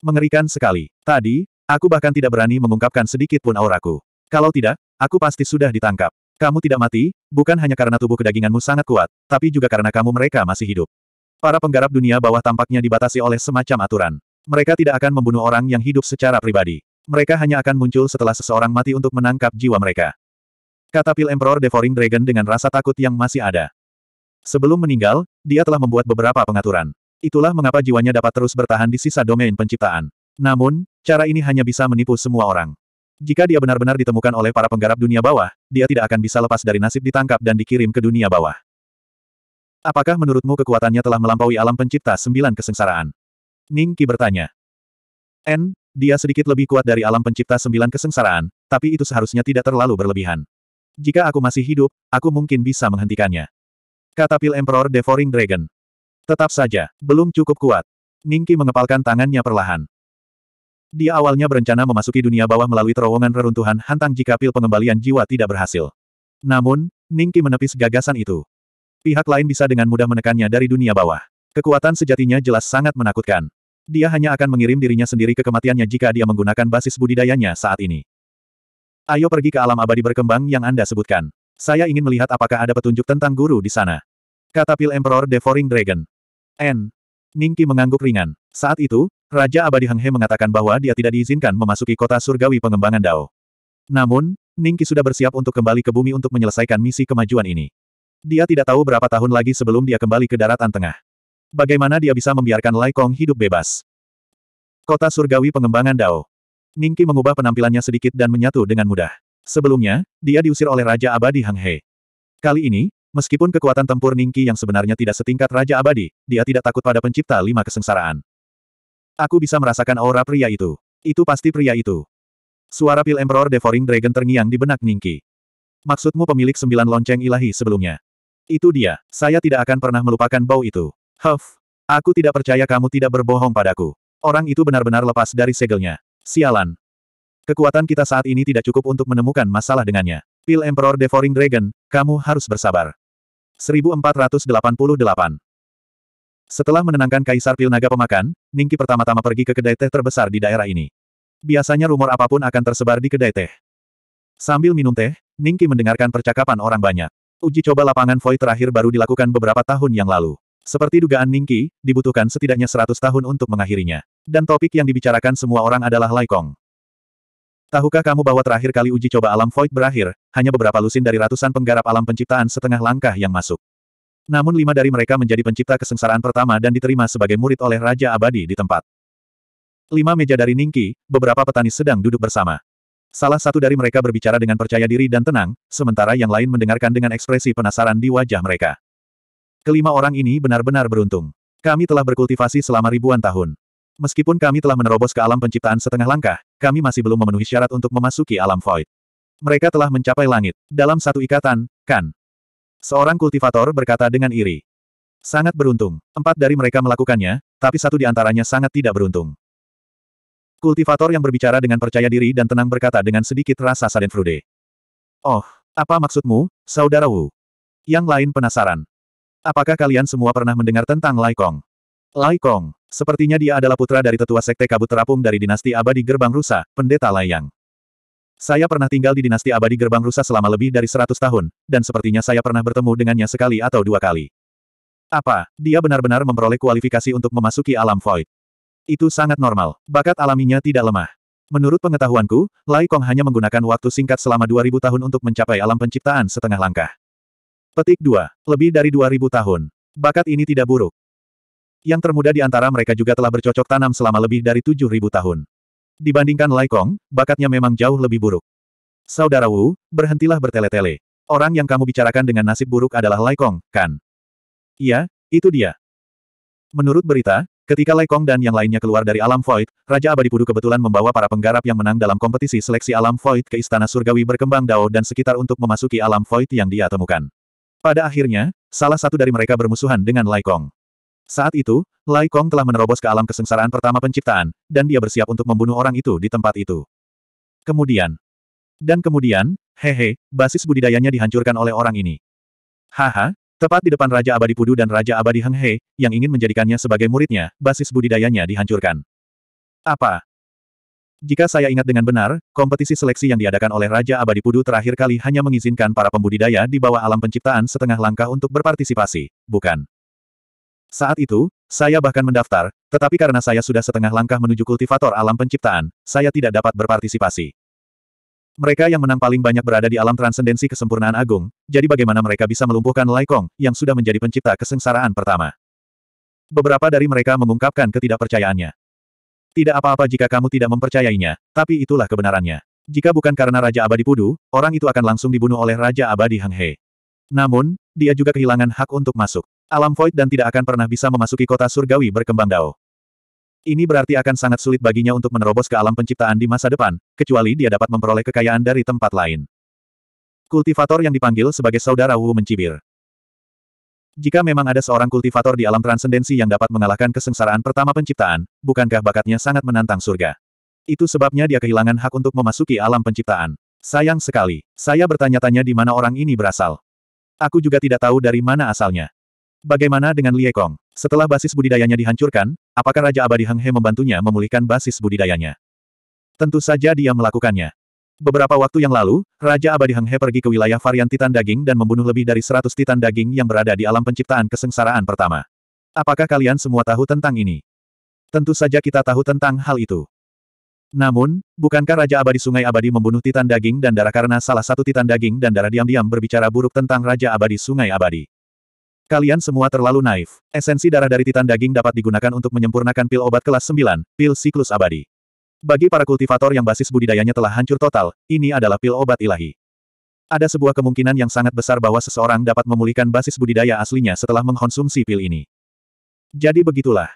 Mengerikan sekali. Tadi, aku bahkan tidak berani mengungkapkan sedikit pun auraku. Kalau tidak, aku pasti sudah ditangkap. Kamu tidak mati, bukan hanya karena tubuh kedaginganmu sangat kuat, tapi juga karena kamu mereka masih hidup. Para penggarap dunia bawah tampaknya dibatasi oleh semacam aturan. Mereka tidak akan membunuh orang yang hidup secara pribadi. Mereka hanya akan muncul setelah seseorang mati untuk menangkap jiwa mereka. Kata Pil Emperor Devouring Dragon dengan rasa takut yang masih ada. Sebelum meninggal, dia telah membuat beberapa pengaturan. Itulah mengapa jiwanya dapat terus bertahan di sisa domain penciptaan. Namun, cara ini hanya bisa menipu semua orang. Jika dia benar-benar ditemukan oleh para penggarap dunia bawah, dia tidak akan bisa lepas dari nasib ditangkap dan dikirim ke dunia bawah. Apakah menurutmu kekuatannya telah melampaui alam pencipta sembilan kesengsaraan? Ning Qi bertanya. N, dia sedikit lebih kuat dari alam pencipta sembilan kesengsaraan, tapi itu seharusnya tidak terlalu berlebihan. Jika aku masih hidup, aku mungkin bisa menghentikannya. Kata Pil Emperor Devouring Dragon. Tetap saja, belum cukup kuat. Ning Qi mengepalkan tangannya perlahan. Dia awalnya berencana memasuki dunia bawah melalui terowongan reruntuhan hantang jika pil pengembalian jiwa tidak berhasil. Namun, Ningki menepis gagasan itu. Pihak lain bisa dengan mudah menekannya dari dunia bawah. Kekuatan sejatinya jelas sangat menakutkan. Dia hanya akan mengirim dirinya sendiri ke kematiannya jika dia menggunakan basis budidayanya saat ini. Ayo pergi ke alam abadi berkembang yang Anda sebutkan. Saya ingin melihat apakah ada petunjuk tentang guru di sana. Kata Pil Emperor Devouring Dragon. N. Ningki mengangguk ringan. Saat itu, Raja Abadi Henghe mengatakan bahwa dia tidak diizinkan memasuki kota surgawi pengembangan Dao. Namun, Ningki sudah bersiap untuk kembali ke bumi untuk menyelesaikan misi kemajuan ini. Dia tidak tahu berapa tahun lagi sebelum dia kembali ke daratan tengah. Bagaimana dia bisa membiarkan Lai Kong hidup bebas? Kota Surgawi Pengembangan Dao. Ningki mengubah penampilannya sedikit dan menyatu dengan mudah. Sebelumnya, dia diusir oleh Raja Abadi Hang He. Kali ini, meskipun kekuatan tempur Ningki yang sebenarnya tidak setingkat Raja Abadi, dia tidak takut pada pencipta lima kesengsaraan. Aku bisa merasakan aura pria itu. Itu pasti pria itu. Suara pil Emperor Devouring Dragon terngiang di benak Ningki. Maksudmu pemilik sembilan lonceng ilahi sebelumnya? Itu dia. Saya tidak akan pernah melupakan bau itu. Huff. Aku tidak percaya kamu tidak berbohong padaku. Orang itu benar-benar lepas dari segelnya. Sialan. Kekuatan kita saat ini tidak cukup untuk menemukan masalah dengannya. Pil Emperor Devouring Dragon, kamu harus bersabar. 1488 Setelah menenangkan Kaisar Pil Naga Pemakan, Ningki pertama-tama pergi ke kedai teh terbesar di daerah ini. Biasanya rumor apapun akan tersebar di kedai teh. Sambil minum teh, Ningki mendengarkan percakapan orang banyak. Uji coba lapangan Void terakhir baru dilakukan beberapa tahun yang lalu. Seperti dugaan Ningki, dibutuhkan setidaknya 100 tahun untuk mengakhirinya. Dan topik yang dibicarakan semua orang adalah Laikong. Tahukah kamu bahwa terakhir kali uji coba alam Void berakhir, hanya beberapa lusin dari ratusan penggarap alam penciptaan setengah langkah yang masuk. Namun lima dari mereka menjadi pencipta kesengsaraan pertama dan diterima sebagai murid oleh Raja Abadi di tempat. Lima meja dari Ningki, beberapa petani sedang duduk bersama. Salah satu dari mereka berbicara dengan percaya diri dan tenang, sementara yang lain mendengarkan dengan ekspresi penasaran di wajah mereka. Kelima orang ini benar-benar beruntung. Kami telah berkultivasi selama ribuan tahun. Meskipun kami telah menerobos ke alam penciptaan setengah langkah, kami masih belum memenuhi syarat untuk memasuki alam void. Mereka telah mencapai langit, dalam satu ikatan, kan? Seorang kultivator berkata dengan iri. Sangat beruntung. Empat dari mereka melakukannya, tapi satu di antaranya sangat tidak beruntung. Kultivator yang berbicara dengan percaya diri dan tenang berkata dengan sedikit rasa sadenfrude. Oh, apa maksudmu, Saudara Wu? Yang lain penasaran. Apakah kalian semua pernah mendengar tentang Lai Kong? Lai Kong, sepertinya dia adalah putra dari tetua sekte kabut terapung dari dinasti abadi Gerbang Rusa, Pendeta Lai Saya pernah tinggal di dinasti abadi Gerbang Rusa selama lebih dari seratus tahun, dan sepertinya saya pernah bertemu dengannya sekali atau dua kali. Apa, dia benar-benar memperoleh kualifikasi untuk memasuki alam void? Itu sangat normal. Bakat alaminya tidak lemah. Menurut pengetahuanku, Lai Kong hanya menggunakan waktu singkat selama 2000 tahun untuk mencapai alam penciptaan setengah langkah. Petik 2. Lebih dari 2000 tahun. Bakat ini tidak buruk. Yang termuda di antara mereka juga telah bercocok tanam selama lebih dari 7000 tahun. Dibandingkan Lai Kong, bakatnya memang jauh lebih buruk. Saudara Wu, berhentilah bertele-tele. Orang yang kamu bicarakan dengan nasib buruk adalah Lai Kong, kan? Iya, itu dia. Menurut berita, Ketika Lei Kong dan yang lainnya keluar dari alam void, Raja Abadi Pudu kebetulan membawa para penggarap yang menang dalam kompetisi seleksi alam void ke Istana Surgawi berkembang Dao dan sekitar untuk memasuki alam void yang dia temukan. Pada akhirnya, salah satu dari mereka bermusuhan dengan Lai Kong. Saat itu, Lai Kong telah menerobos ke alam kesengsaraan pertama penciptaan, dan dia bersiap untuk membunuh orang itu di tempat itu. Kemudian. Dan kemudian, hehe, basis budidayanya dihancurkan oleh orang ini. Haha, Tepat di depan Raja Abadi Pudu dan Raja Abadi Heng He, yang ingin menjadikannya sebagai muridnya, basis budidayanya dihancurkan. Apa? Jika saya ingat dengan benar, kompetisi seleksi yang diadakan oleh Raja Abadi Pudu terakhir kali hanya mengizinkan para pembudidaya di bawah alam penciptaan setengah langkah untuk berpartisipasi, bukan? Saat itu, saya bahkan mendaftar, tetapi karena saya sudah setengah langkah menuju kultivator alam penciptaan, saya tidak dapat berpartisipasi. Mereka yang menang paling banyak berada di alam transendensi kesempurnaan agung, jadi bagaimana mereka bisa melumpuhkan Lai Kong, yang sudah menjadi pencipta kesengsaraan pertama. Beberapa dari mereka mengungkapkan ketidakpercayaannya. Tidak apa-apa jika kamu tidak mempercayainya, tapi itulah kebenarannya. Jika bukan karena Raja Abadi Pudu, orang itu akan langsung dibunuh oleh Raja Abadi Hang He. Namun, dia juga kehilangan hak untuk masuk. Alam Void dan tidak akan pernah bisa memasuki kota surgawi berkembang daun. Ini berarti akan sangat sulit baginya untuk menerobos ke alam penciptaan di masa depan, kecuali dia dapat memperoleh kekayaan dari tempat lain. Kultivator yang dipanggil sebagai saudara Wu mencibir. Jika memang ada seorang kultivator di alam transendensi yang dapat mengalahkan kesengsaraan pertama penciptaan, bukankah bakatnya sangat menantang surga? Itu sebabnya dia kehilangan hak untuk memasuki alam penciptaan. Sayang sekali, saya bertanya-tanya di mana orang ini berasal. Aku juga tidak tahu dari mana asalnya. Bagaimana dengan Liekong? Setelah basis budidayanya dihancurkan, apakah Raja Abadi Heng He membantunya memulihkan basis budidayanya? Tentu saja dia melakukannya. Beberapa waktu yang lalu, Raja Abadi Heng He pergi ke wilayah varian Titan Daging dan membunuh lebih dari 100 Titan Daging yang berada di alam penciptaan kesengsaraan pertama. Apakah kalian semua tahu tentang ini? Tentu saja kita tahu tentang hal itu. Namun, bukankah Raja Abadi Sungai Abadi membunuh Titan Daging dan Darah karena salah satu Titan Daging dan Darah diam-diam berbicara buruk tentang Raja Abadi Sungai Abadi? Kalian semua terlalu naif. Esensi darah dari titan daging dapat digunakan untuk menyempurnakan pil obat kelas 9, pil siklus abadi. Bagi para kultivator yang basis budidayanya telah hancur total, ini adalah pil obat ilahi. Ada sebuah kemungkinan yang sangat besar bahwa seseorang dapat memulihkan basis budidaya aslinya setelah mengkonsumsi pil ini. Jadi begitulah.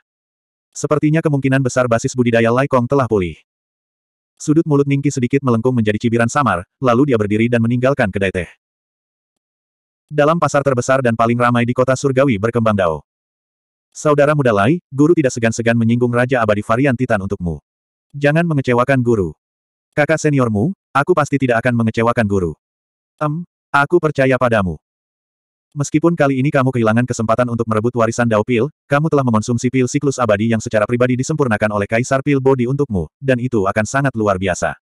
Sepertinya kemungkinan besar basis budidaya Laikong telah pulih. Sudut mulut Ningki sedikit melengkung menjadi cibiran samar, lalu dia berdiri dan meninggalkan kedai teh. Dalam pasar terbesar dan paling ramai di kota surgawi berkembang Dao. Saudara muda Lai, guru tidak segan-segan menyinggung Raja Abadi Varian Titan untukmu. Jangan mengecewakan guru. Kakak seniormu, aku pasti tidak akan mengecewakan guru. Em, aku percaya padamu. Meskipun kali ini kamu kehilangan kesempatan untuk merebut warisan Dao Pil, kamu telah mengonsumsi pil siklus abadi yang secara pribadi disempurnakan oleh Kaisar Pil Bodi untukmu, dan itu akan sangat luar biasa.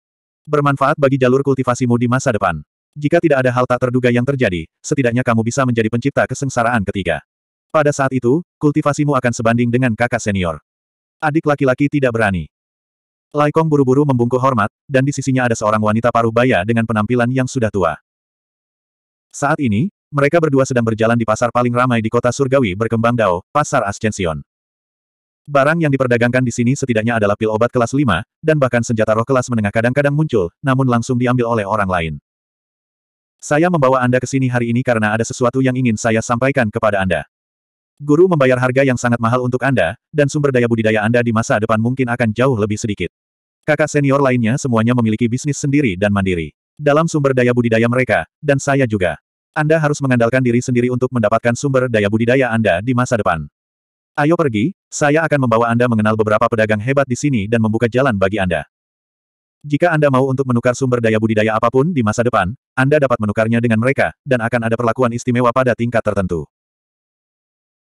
Bermanfaat bagi jalur kultivasimu di masa depan. Jika tidak ada hal tak terduga yang terjadi, setidaknya kamu bisa menjadi pencipta kesengsaraan ketiga. Pada saat itu, kultivasimu akan sebanding dengan kakak senior. Adik laki-laki tidak berani. Kong buru-buru membungkuk hormat, dan di sisinya ada seorang wanita paruh baya dengan penampilan yang sudah tua. Saat ini, mereka berdua sedang berjalan di pasar paling ramai di kota surgawi berkembang Dao, Pasar Ascension. Barang yang diperdagangkan di sini setidaknya adalah pil obat kelas 5, dan bahkan senjata roh kelas menengah kadang-kadang muncul, namun langsung diambil oleh orang lain. Saya membawa Anda ke sini hari ini karena ada sesuatu yang ingin saya sampaikan kepada Anda. Guru membayar harga yang sangat mahal untuk Anda, dan sumber daya budidaya Anda di masa depan mungkin akan jauh lebih sedikit. Kakak senior lainnya semuanya memiliki bisnis sendiri dan mandiri. Dalam sumber daya budidaya mereka, dan saya juga. Anda harus mengandalkan diri sendiri untuk mendapatkan sumber daya budidaya Anda di masa depan. Ayo pergi, saya akan membawa Anda mengenal beberapa pedagang hebat di sini dan membuka jalan bagi Anda. Jika Anda mau untuk menukar sumber daya budidaya apapun di masa depan, Anda dapat menukarnya dengan mereka, dan akan ada perlakuan istimewa pada tingkat tertentu.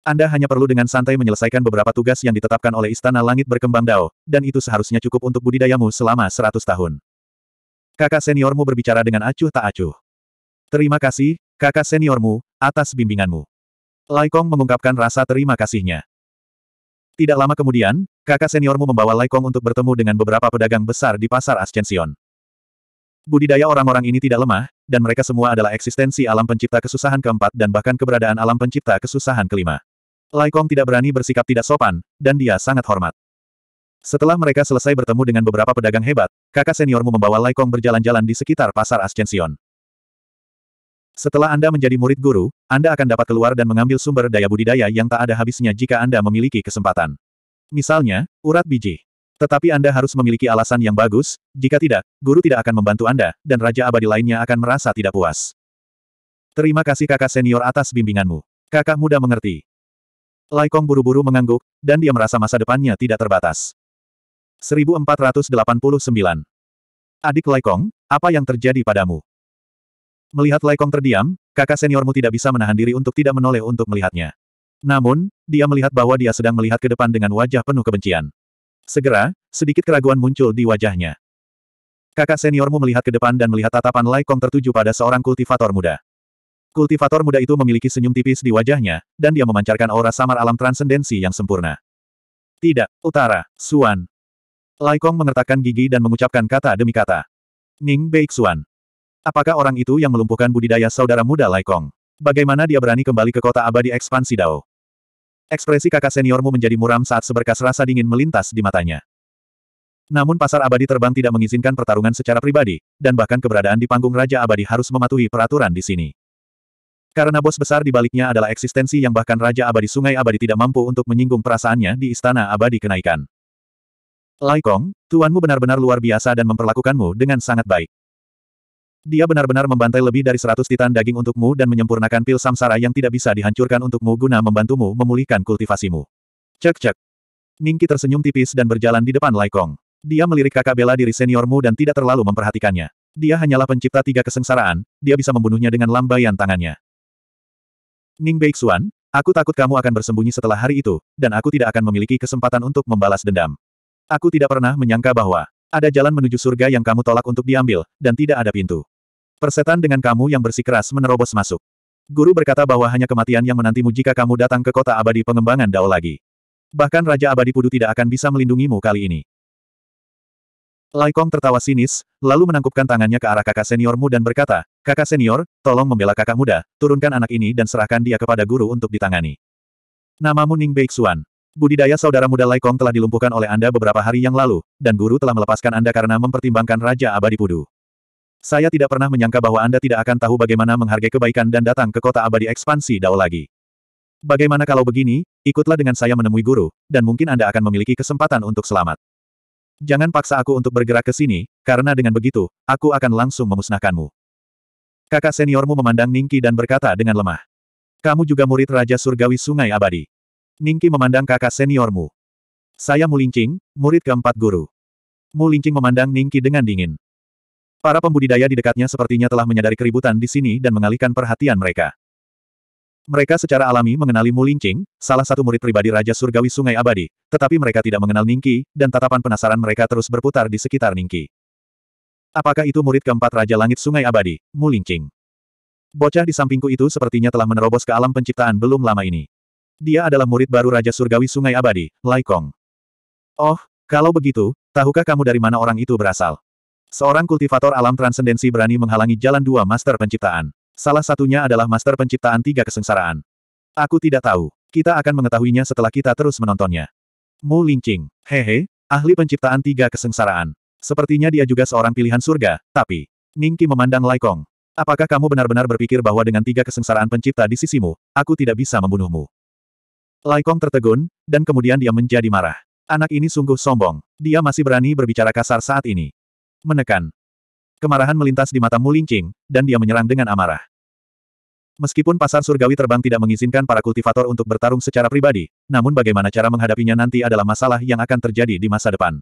Anda hanya perlu dengan santai menyelesaikan beberapa tugas yang ditetapkan oleh Istana Langit Berkembang Dao, dan itu seharusnya cukup untuk budidayamu selama 100 tahun. Kakak seniormu berbicara dengan acuh tak acuh. Terima kasih, kakak seniormu, atas bimbinganmu. Kong mengungkapkan rasa terima kasihnya. Tidak lama kemudian, Kakak seniormu membawa Laikong untuk bertemu dengan beberapa pedagang besar di pasar Ascension. Budidaya orang-orang ini tidak lemah, dan mereka semua adalah eksistensi alam pencipta kesusahan keempat dan bahkan keberadaan alam pencipta kesusahan kelima. Laikong tidak berani bersikap tidak sopan, dan dia sangat hormat. Setelah mereka selesai bertemu dengan beberapa pedagang hebat, kakak seniormu membawa Laikong berjalan-jalan di sekitar pasar Ascension. Setelah Anda menjadi murid guru, Anda akan dapat keluar dan mengambil sumber daya budidaya yang tak ada habisnya jika Anda memiliki kesempatan. Misalnya, urat biji. Tetapi Anda harus memiliki alasan yang bagus, jika tidak, guru tidak akan membantu Anda, dan Raja Abadi lainnya akan merasa tidak puas. Terima kasih kakak senior atas bimbinganmu. Kakak muda mengerti. Kong buru-buru mengangguk, dan dia merasa masa depannya tidak terbatas. 1489 Adik Kong, apa yang terjadi padamu? Melihat Kong terdiam, kakak seniormu tidak bisa menahan diri untuk tidak menoleh untuk melihatnya. Namun, dia melihat bahwa dia sedang melihat ke depan dengan wajah penuh kebencian. Segera, sedikit keraguan muncul di wajahnya. Kakak seniormu melihat ke depan dan melihat tatapan Lai Kong tertuju pada seorang kultivator muda. Kultivator muda itu memiliki senyum tipis di wajahnya, dan dia memancarkan aura samar alam transendensi yang sempurna. Tidak, utara, Suan. Lai Kong mengertakkan gigi dan mengucapkan kata demi kata. Ning Baik Suan. Apakah orang itu yang melumpuhkan budidaya saudara muda Lai Kong? Bagaimana dia berani kembali ke kota abadi ekspansi Dao? Ekspresi kakak seniormu menjadi muram saat seberkas rasa dingin melintas di matanya. Namun pasar abadi terbang tidak mengizinkan pertarungan secara pribadi, dan bahkan keberadaan di panggung Raja Abadi harus mematuhi peraturan di sini. Karena bos besar di baliknya adalah eksistensi yang bahkan Raja Abadi Sungai Abadi tidak mampu untuk menyinggung perasaannya di Istana Abadi Kenaikan. Laikong, tuanmu benar-benar luar biasa dan memperlakukanmu dengan sangat baik. Dia benar-benar membantai lebih dari seratus titan daging untukmu dan menyempurnakan pil samsara yang tidak bisa dihancurkan untukmu guna membantumu memulihkan kultivasimu. Cek-cek. Ningki tersenyum tipis dan berjalan di depan Laikong. Dia melirik kakak bela diri seniormu dan tidak terlalu memperhatikannya. Dia hanyalah pencipta tiga kesengsaraan, dia bisa membunuhnya dengan lambaian tangannya. Ning Beixuan, aku takut kamu akan bersembunyi setelah hari itu, dan aku tidak akan memiliki kesempatan untuk membalas dendam. Aku tidak pernah menyangka bahwa ada jalan menuju surga yang kamu tolak untuk diambil, dan tidak ada pintu. Persetan dengan kamu yang bersikeras menerobos masuk. Guru berkata bahwa hanya kematian yang menantimu jika kamu datang ke kota abadi pengembangan Dao lagi. Bahkan Raja Abadi Pudu tidak akan bisa melindungimu kali ini. Laikong tertawa sinis, lalu menangkupkan tangannya ke arah kakak seniormu dan berkata, Kakak senior, tolong membela kakak muda, turunkan anak ini dan serahkan dia kepada guru untuk ditangani. Namamu Ning Beixuan. Budidaya saudara muda Laikong telah dilumpuhkan oleh Anda beberapa hari yang lalu, dan guru telah melepaskan Anda karena mempertimbangkan Raja Abadi Pudu. Saya tidak pernah menyangka bahwa Anda tidak akan tahu bagaimana menghargai kebaikan dan datang ke kota abadi ekspansi Dao lagi. Bagaimana kalau begini, ikutlah dengan saya menemui guru, dan mungkin Anda akan memiliki kesempatan untuk selamat. Jangan paksa aku untuk bergerak ke sini, karena dengan begitu, aku akan langsung memusnahkanmu. Kakak seniormu memandang Ningki dan berkata dengan lemah. Kamu juga murid Raja Surgawi Sungai Abadi. Ningki memandang kakak seniormu. Saya Mulincing, murid keempat guru. Mu memandang Ningki dengan dingin. Para pembudidaya di dekatnya sepertinya telah menyadari keributan di sini dan mengalihkan perhatian mereka. Mereka secara alami mengenali Mu Lingqing, salah satu murid pribadi Raja Surgawi Sungai Abadi, tetapi mereka tidak mengenal Ningqi, dan tatapan penasaran mereka terus berputar di sekitar Ningqi. Apakah itu murid keempat Raja Langit Sungai Abadi, Mu Lingqing? Bocah di sampingku itu sepertinya telah menerobos ke alam penciptaan belum lama ini. Dia adalah murid baru Raja Surgawi Sungai Abadi, Kong. Oh, kalau begitu, tahukah kamu dari mana orang itu berasal? Seorang kultivator alam transendensi berani menghalangi jalan dua master penciptaan. Salah satunya adalah master penciptaan tiga kesengsaraan. Aku tidak tahu. Kita akan mengetahuinya setelah kita terus menontonnya. Mu Lingqing. Hehe, ahli penciptaan tiga kesengsaraan. Sepertinya dia juga seorang pilihan surga, tapi... Ningki memandang Laikong. Apakah kamu benar-benar berpikir bahwa dengan tiga kesengsaraan pencipta di sisimu, aku tidak bisa membunuhmu? Laikong tertegun, dan kemudian dia menjadi marah. Anak ini sungguh sombong. Dia masih berani berbicara kasar saat ini. Menekan. Kemarahan melintas di mata Mulingqing, dan dia menyerang dengan amarah. Meskipun pasar surgawi terbang tidak mengizinkan para kultivator untuk bertarung secara pribadi, namun bagaimana cara menghadapinya nanti adalah masalah yang akan terjadi di masa depan.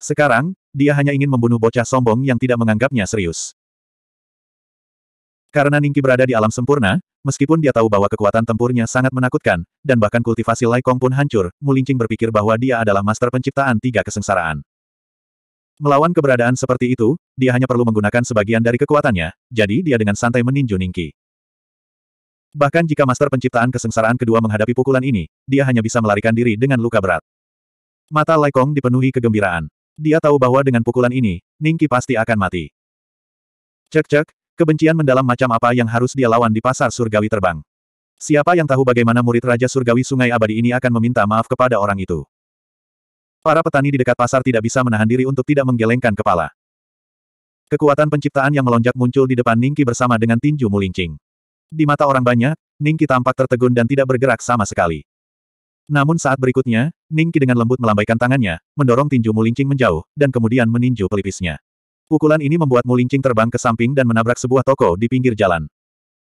Sekarang, dia hanya ingin membunuh bocah sombong yang tidak menganggapnya serius. Karena Ningki berada di alam sempurna, meskipun dia tahu bahwa kekuatan tempurnya sangat menakutkan, dan bahkan kultivasi Laikong pun hancur, Mulincing berpikir bahwa dia adalah master penciptaan tiga kesengsaraan. Melawan keberadaan seperti itu, dia hanya perlu menggunakan sebagian dari kekuatannya, jadi dia dengan santai meninju Ningki. Bahkan jika master penciptaan kesengsaraan kedua menghadapi pukulan ini, dia hanya bisa melarikan diri dengan luka berat. Mata Lai Kong dipenuhi kegembiraan. Dia tahu bahwa dengan pukulan ini, Ningki pasti akan mati. Cek-cek, kebencian mendalam macam apa yang harus dia lawan di pasar surgawi terbang. Siapa yang tahu bagaimana murid Raja Surgawi Sungai Abadi ini akan meminta maaf kepada orang itu? Para petani di dekat pasar tidak bisa menahan diri untuk tidak menggelengkan kepala. Kekuatan penciptaan yang melonjak muncul di depan Ningki bersama dengan tinju mulincing. Di mata orang banyak, Ningki tampak tertegun dan tidak bergerak sama sekali. Namun saat berikutnya, Ningki dengan lembut melambaikan tangannya, mendorong tinju mulincing menjauh, dan kemudian meninju pelipisnya. Pukulan ini membuat mulincing terbang ke samping dan menabrak sebuah toko di pinggir jalan.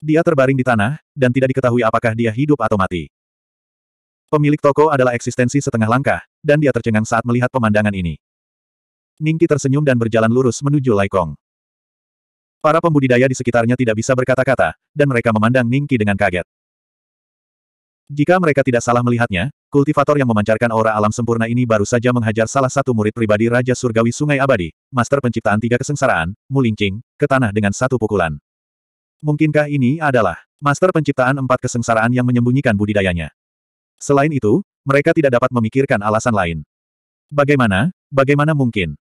Dia terbaring di tanah, dan tidak diketahui apakah dia hidup atau mati. Pemilik toko adalah eksistensi setengah langkah, dan dia tercengang saat melihat pemandangan ini. Ningki tersenyum dan berjalan lurus menuju Laikong. Para pembudidaya di sekitarnya tidak bisa berkata-kata, dan mereka memandang Ningki dengan kaget. Jika mereka tidak salah melihatnya, kultivator yang memancarkan aura alam sempurna ini baru saja menghajar salah satu murid pribadi Raja Surgawi Sungai Abadi, Master Penciptaan Tiga Kesengsaraan, Mulingcing, ke tanah dengan satu pukulan. Mungkinkah ini adalah Master Penciptaan Empat Kesengsaraan yang menyembunyikan budidayanya? Selain itu, mereka tidak dapat memikirkan alasan lain. Bagaimana, bagaimana mungkin?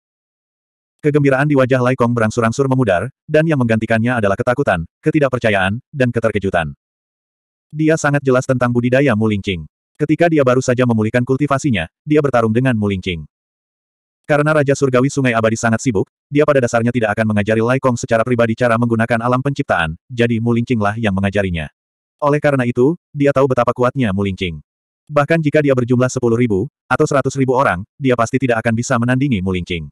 Kegembiraan di wajah Lai Kong berangsur-angsur memudar, dan yang menggantikannya adalah ketakutan, ketidakpercayaan, dan keterkejutan. Dia sangat jelas tentang budidaya Mulingcing. Ketika dia baru saja memulihkan kultivasinya, dia bertarung dengan Mulingcing. Karena Raja Surgawi Sungai Abadi sangat sibuk, dia pada dasarnya tidak akan mengajari Lai Kong secara pribadi cara menggunakan alam penciptaan, jadi Mu Lingqinglah yang mengajarinya. Oleh karena itu, dia tahu betapa kuatnya Mulingcing. Bahkan jika dia berjumlah sepuluh ribu, atau seratus ribu orang, dia pasti tidak akan bisa menandingi Mulingking.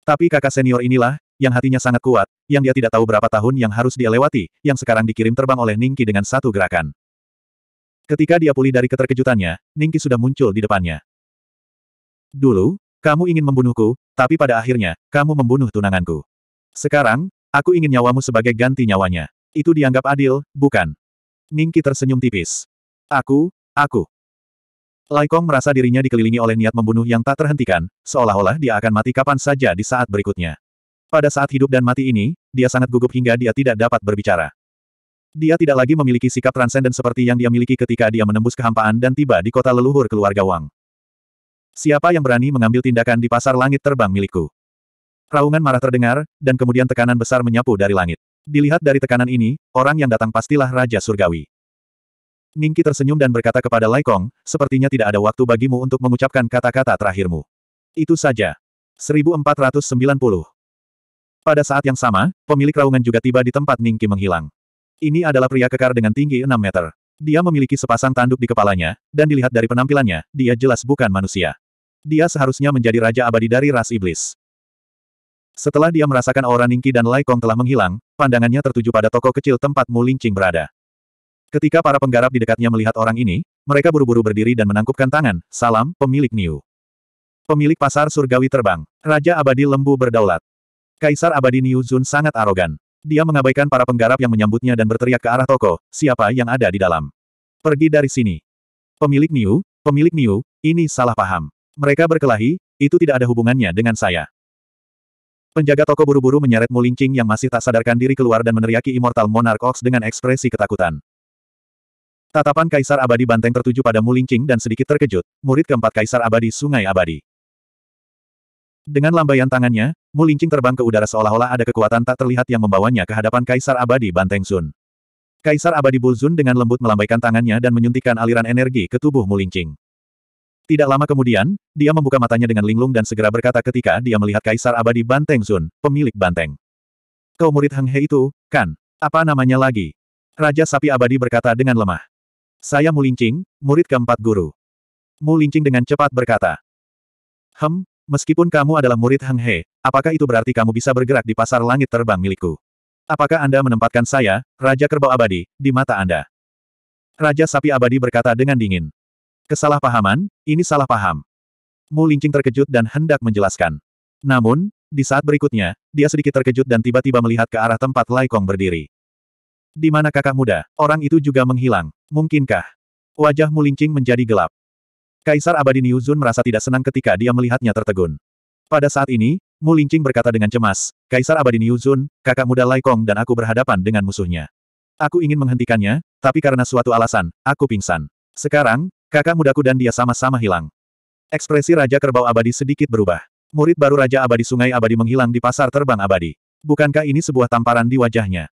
Tapi kakak senior inilah, yang hatinya sangat kuat, yang dia tidak tahu berapa tahun yang harus dia lewati, yang sekarang dikirim terbang oleh Ningki dengan satu gerakan. Ketika dia pulih dari keterkejutannya, Ningki sudah muncul di depannya. Dulu, kamu ingin membunuhku, tapi pada akhirnya, kamu membunuh tunanganku. Sekarang, aku ingin nyawamu sebagai ganti nyawanya. Itu dianggap adil, bukan? Ningki tersenyum tipis. Aku, aku. Laikong merasa dirinya dikelilingi oleh niat membunuh yang tak terhentikan, seolah-olah dia akan mati kapan saja di saat berikutnya. Pada saat hidup dan mati ini, dia sangat gugup hingga dia tidak dapat berbicara. Dia tidak lagi memiliki sikap transenden seperti yang dia miliki ketika dia menembus kehampaan dan tiba di kota leluhur keluarga Wang. Siapa yang berani mengambil tindakan di pasar langit terbang milikku? Raungan marah terdengar, dan kemudian tekanan besar menyapu dari langit. Dilihat dari tekanan ini, orang yang datang pastilah Raja Surgawi. Ningki tersenyum dan berkata kepada Lai Kong, sepertinya tidak ada waktu bagimu untuk mengucapkan kata-kata terakhirmu. Itu saja. 1490. Pada saat yang sama, pemilik raungan juga tiba di tempat Ningki menghilang. Ini adalah pria kekar dengan tinggi 6 meter. Dia memiliki sepasang tanduk di kepalanya, dan dilihat dari penampilannya, dia jelas bukan manusia. Dia seharusnya menjadi raja abadi dari ras iblis. Setelah dia merasakan aura Ningki dan Lai Kong telah menghilang, pandangannya tertuju pada toko kecil tempat Mu Lingqing berada. Ketika para penggarap di dekatnya melihat orang ini, mereka buru-buru berdiri dan menangkupkan tangan, salam, pemilik Niu. Pemilik pasar surgawi terbang. Raja abadi lembu berdaulat. Kaisar abadi Niu Zun sangat arogan. Dia mengabaikan para penggarap yang menyambutnya dan berteriak ke arah toko, siapa yang ada di dalam. Pergi dari sini. Pemilik Niu, pemilik Niu, ini salah paham. Mereka berkelahi, itu tidak ada hubungannya dengan saya. Penjaga toko buru-buru menyeret Mulingcing yang masih tak sadarkan diri keluar dan meneriaki Immortal Monarch Ox dengan ekspresi ketakutan. Tatapan Kaisar Abadi Banteng tertuju pada Mu Lingqing dan sedikit terkejut, murid keempat Kaisar Abadi Sungai Abadi. Dengan lambaian tangannya, Mu Lingqing terbang ke udara seolah-olah ada kekuatan tak terlihat yang membawanya ke hadapan Kaisar Abadi Banteng Sun. Kaisar Abadi Bulzun dengan lembut melambaikan tangannya dan menyuntikkan aliran energi ke tubuh Mu Lingqing. Tidak lama kemudian, dia membuka matanya dengan linglung dan segera berkata ketika dia melihat Kaisar Abadi Banteng Sun, pemilik Banteng. Kau murid Heng He itu, kan? Apa namanya lagi? Raja Sapi Abadi berkata dengan lemah. Saya Mulincing, murid keempat guru. Mulincing dengan cepat berkata. Hem, meskipun kamu adalah murid Heng He, apakah itu berarti kamu bisa bergerak di pasar langit terbang milikku? Apakah Anda menempatkan saya, Raja Kerbau Abadi, di mata Anda? Raja Sapi Abadi berkata dengan dingin. Kesalahpahaman, ini salah paham. Mu Lingqing terkejut dan hendak menjelaskan. Namun, di saat berikutnya, dia sedikit terkejut dan tiba-tiba melihat ke arah tempat Lai Kong berdiri. Di mana kakak muda, orang itu juga menghilang. Mungkinkah? Wajah Mulincing menjadi gelap. Kaisar Abadi Niuzun merasa tidak senang ketika dia melihatnya tertegun. Pada saat ini, Mulincing berkata dengan cemas, Kaisar Abadi Niuzun, kakak muda Lai Kong dan aku berhadapan dengan musuhnya. Aku ingin menghentikannya, tapi karena suatu alasan, aku pingsan. Sekarang, kakak mudaku dan dia sama-sama hilang. Ekspresi Raja Kerbau Abadi sedikit berubah. Murid baru Raja Abadi Sungai Abadi menghilang di pasar terbang abadi. Bukankah ini sebuah tamparan di wajahnya?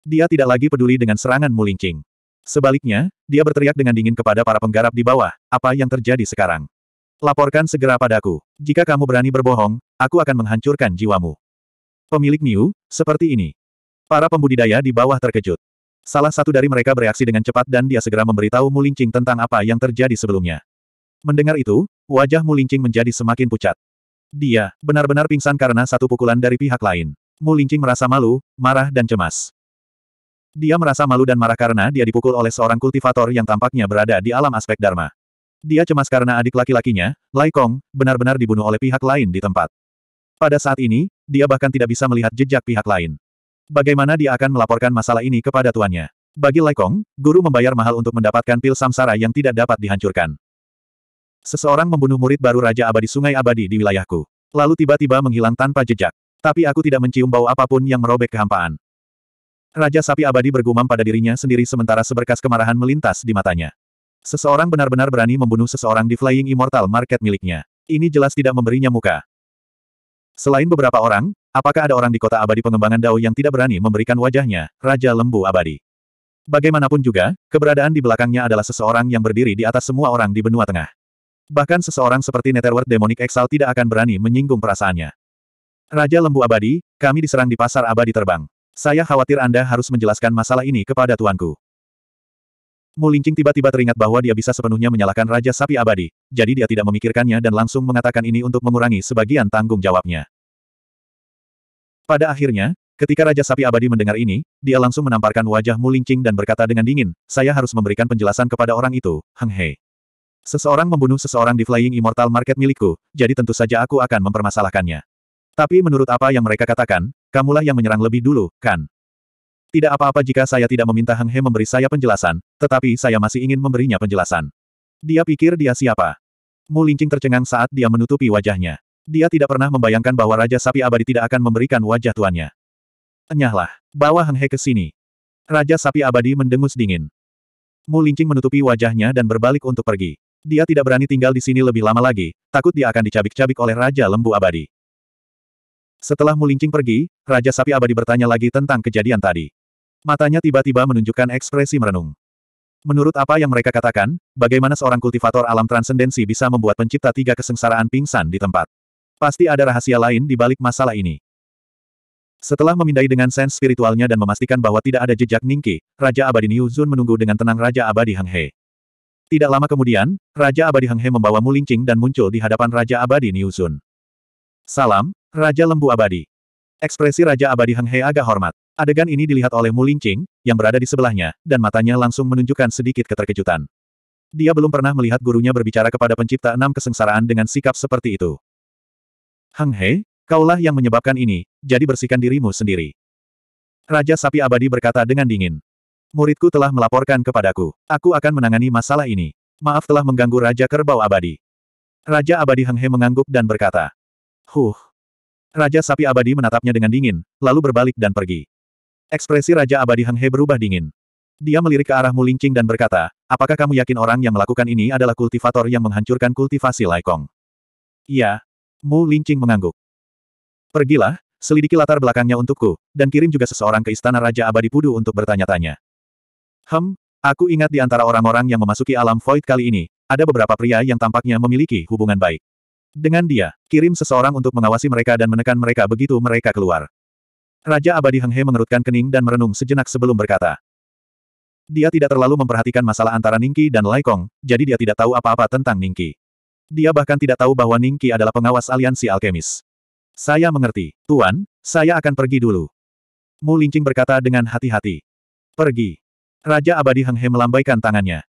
Dia tidak lagi peduli dengan serangan Mulingqing. Sebaliknya, dia berteriak dengan dingin kepada para penggarap di bawah, apa yang terjadi sekarang? Laporkan segera padaku. Jika kamu berani berbohong, aku akan menghancurkan jiwamu. Pemilik Miu, seperti ini. Para pembudidaya di bawah terkejut. Salah satu dari mereka bereaksi dengan cepat dan dia segera memberitahu Mulingqing tentang apa yang terjadi sebelumnya. Mendengar itu, wajah Mulingqing menjadi semakin pucat. Dia benar-benar pingsan karena satu pukulan dari pihak lain. Mulingqing merasa malu, marah dan cemas. Dia merasa malu dan marah karena dia dipukul oleh seorang kultivator yang tampaknya berada di alam aspek Dharma. Dia cemas karena adik laki-lakinya, Lai Kong, benar-benar dibunuh oleh pihak lain di tempat. Pada saat ini, dia bahkan tidak bisa melihat jejak pihak lain. Bagaimana dia akan melaporkan masalah ini kepada tuannya? Bagi Lai Kong, guru membayar mahal untuk mendapatkan pil samsara yang tidak dapat dihancurkan. Seseorang membunuh murid baru Raja Abadi Sungai Abadi di wilayahku. Lalu tiba-tiba menghilang tanpa jejak. Tapi aku tidak mencium bau apapun yang merobek kehampaan. Raja Sapi Abadi bergumam pada dirinya sendiri sementara seberkas kemarahan melintas di matanya. Seseorang benar-benar berani membunuh seseorang di Flying Immortal Market miliknya. Ini jelas tidak memberinya muka. Selain beberapa orang, apakah ada orang di kota abadi pengembangan Dao yang tidak berani memberikan wajahnya, Raja Lembu Abadi? Bagaimanapun juga, keberadaan di belakangnya adalah seseorang yang berdiri di atas semua orang di benua tengah. Bahkan seseorang seperti Netherworld Demonic Exal tidak akan berani menyinggung perasaannya. Raja Lembu Abadi, kami diserang di pasar abadi terbang. Saya khawatir Anda harus menjelaskan masalah ini kepada tuanku. Mulincing tiba-tiba teringat bahwa dia bisa sepenuhnya menyalahkan Raja Sapi Abadi, jadi dia tidak memikirkannya dan langsung mengatakan ini untuk mengurangi sebagian tanggung jawabnya. Pada akhirnya, ketika Raja Sapi Abadi mendengar ini, dia langsung menamparkan wajah Mulincing dan berkata dengan dingin, saya harus memberikan penjelasan kepada orang itu, Heng Hei. Seseorang membunuh seseorang di Flying Immortal Market milikku, jadi tentu saja aku akan mempermasalahkannya. Tapi menurut apa yang mereka katakan, Kamulah yang menyerang lebih dulu, kan? Tidak apa-apa jika saya tidak meminta Heng He memberi saya penjelasan, tetapi saya masih ingin memberinya penjelasan. Dia pikir dia siapa? Mu Lingqing tercengang saat dia menutupi wajahnya. Dia tidak pernah membayangkan bahwa Raja Sapi Abadi tidak akan memberikan wajah tuannya. Enyahlah, bawa Heng He ke sini. Raja Sapi Abadi mendengus dingin. Mu Lingqing menutupi wajahnya dan berbalik untuk pergi. Dia tidak berani tinggal di sini lebih lama lagi, takut dia akan dicabik-cabik oleh Raja Lembu Abadi. Setelah Mulincing pergi, Raja Sapi Abadi bertanya lagi tentang kejadian tadi. Matanya tiba-tiba menunjukkan ekspresi merenung. Menurut apa yang mereka katakan, bagaimana seorang kultivator alam transendensi bisa membuat pencipta tiga kesengsaraan pingsan di tempat. Pasti ada rahasia lain di balik masalah ini. Setelah memindai dengan sens spiritualnya dan memastikan bahwa tidak ada jejak Ningki, Raja Abadi Niu Zun menunggu dengan tenang Raja Abadi Heng He. Tidak lama kemudian, Raja Abadi Heng He membawa Mulincing dan muncul di hadapan Raja Abadi Niu Zun. Salam, Raja Lembu Abadi. Ekspresi Raja Abadi Heng He agak hormat. Adegan ini dilihat oleh Mu Lingqing, yang berada di sebelahnya, dan matanya langsung menunjukkan sedikit keterkejutan. Dia belum pernah melihat gurunya berbicara kepada pencipta enam kesengsaraan dengan sikap seperti itu. Heng He, kaulah yang menyebabkan ini, jadi bersihkan dirimu sendiri. Raja Sapi Abadi berkata dengan dingin. Muridku telah melaporkan kepadaku. Aku akan menangani masalah ini. Maaf telah mengganggu Raja Kerbau Abadi. Raja Abadi Heng He mengangguk dan berkata. Huh, Raja Sapi Abadi menatapnya dengan dingin, lalu berbalik dan pergi. Ekspresi Raja Abadi Heng He berubah dingin. Dia melirik ke arah Lingqing dan berkata, apakah kamu yakin orang yang melakukan ini adalah kultivator yang menghancurkan kultivasi Laikong? Iya. Mu Lingqing mengangguk. Pergilah, selidiki latar belakangnya untukku, dan kirim juga seseorang ke Istana Raja Abadi Pudu untuk bertanya-tanya. Hem, aku ingat di antara orang-orang yang memasuki alam void kali ini, ada beberapa pria yang tampaknya memiliki hubungan baik. Dengan dia, kirim seseorang untuk mengawasi mereka dan menekan mereka begitu mereka keluar. Raja Abadi Henghe mengerutkan kening dan merenung sejenak sebelum berkata. Dia tidak terlalu memperhatikan masalah antara Ningki dan Laikong, jadi dia tidak tahu apa-apa tentang Ningki. Dia bahkan tidak tahu bahwa Ningki adalah pengawas aliansi alkemis. Saya mengerti, Tuan, saya akan pergi dulu. Mu Lingqing berkata dengan hati-hati. Pergi. Raja Abadi Henghe melambaikan tangannya.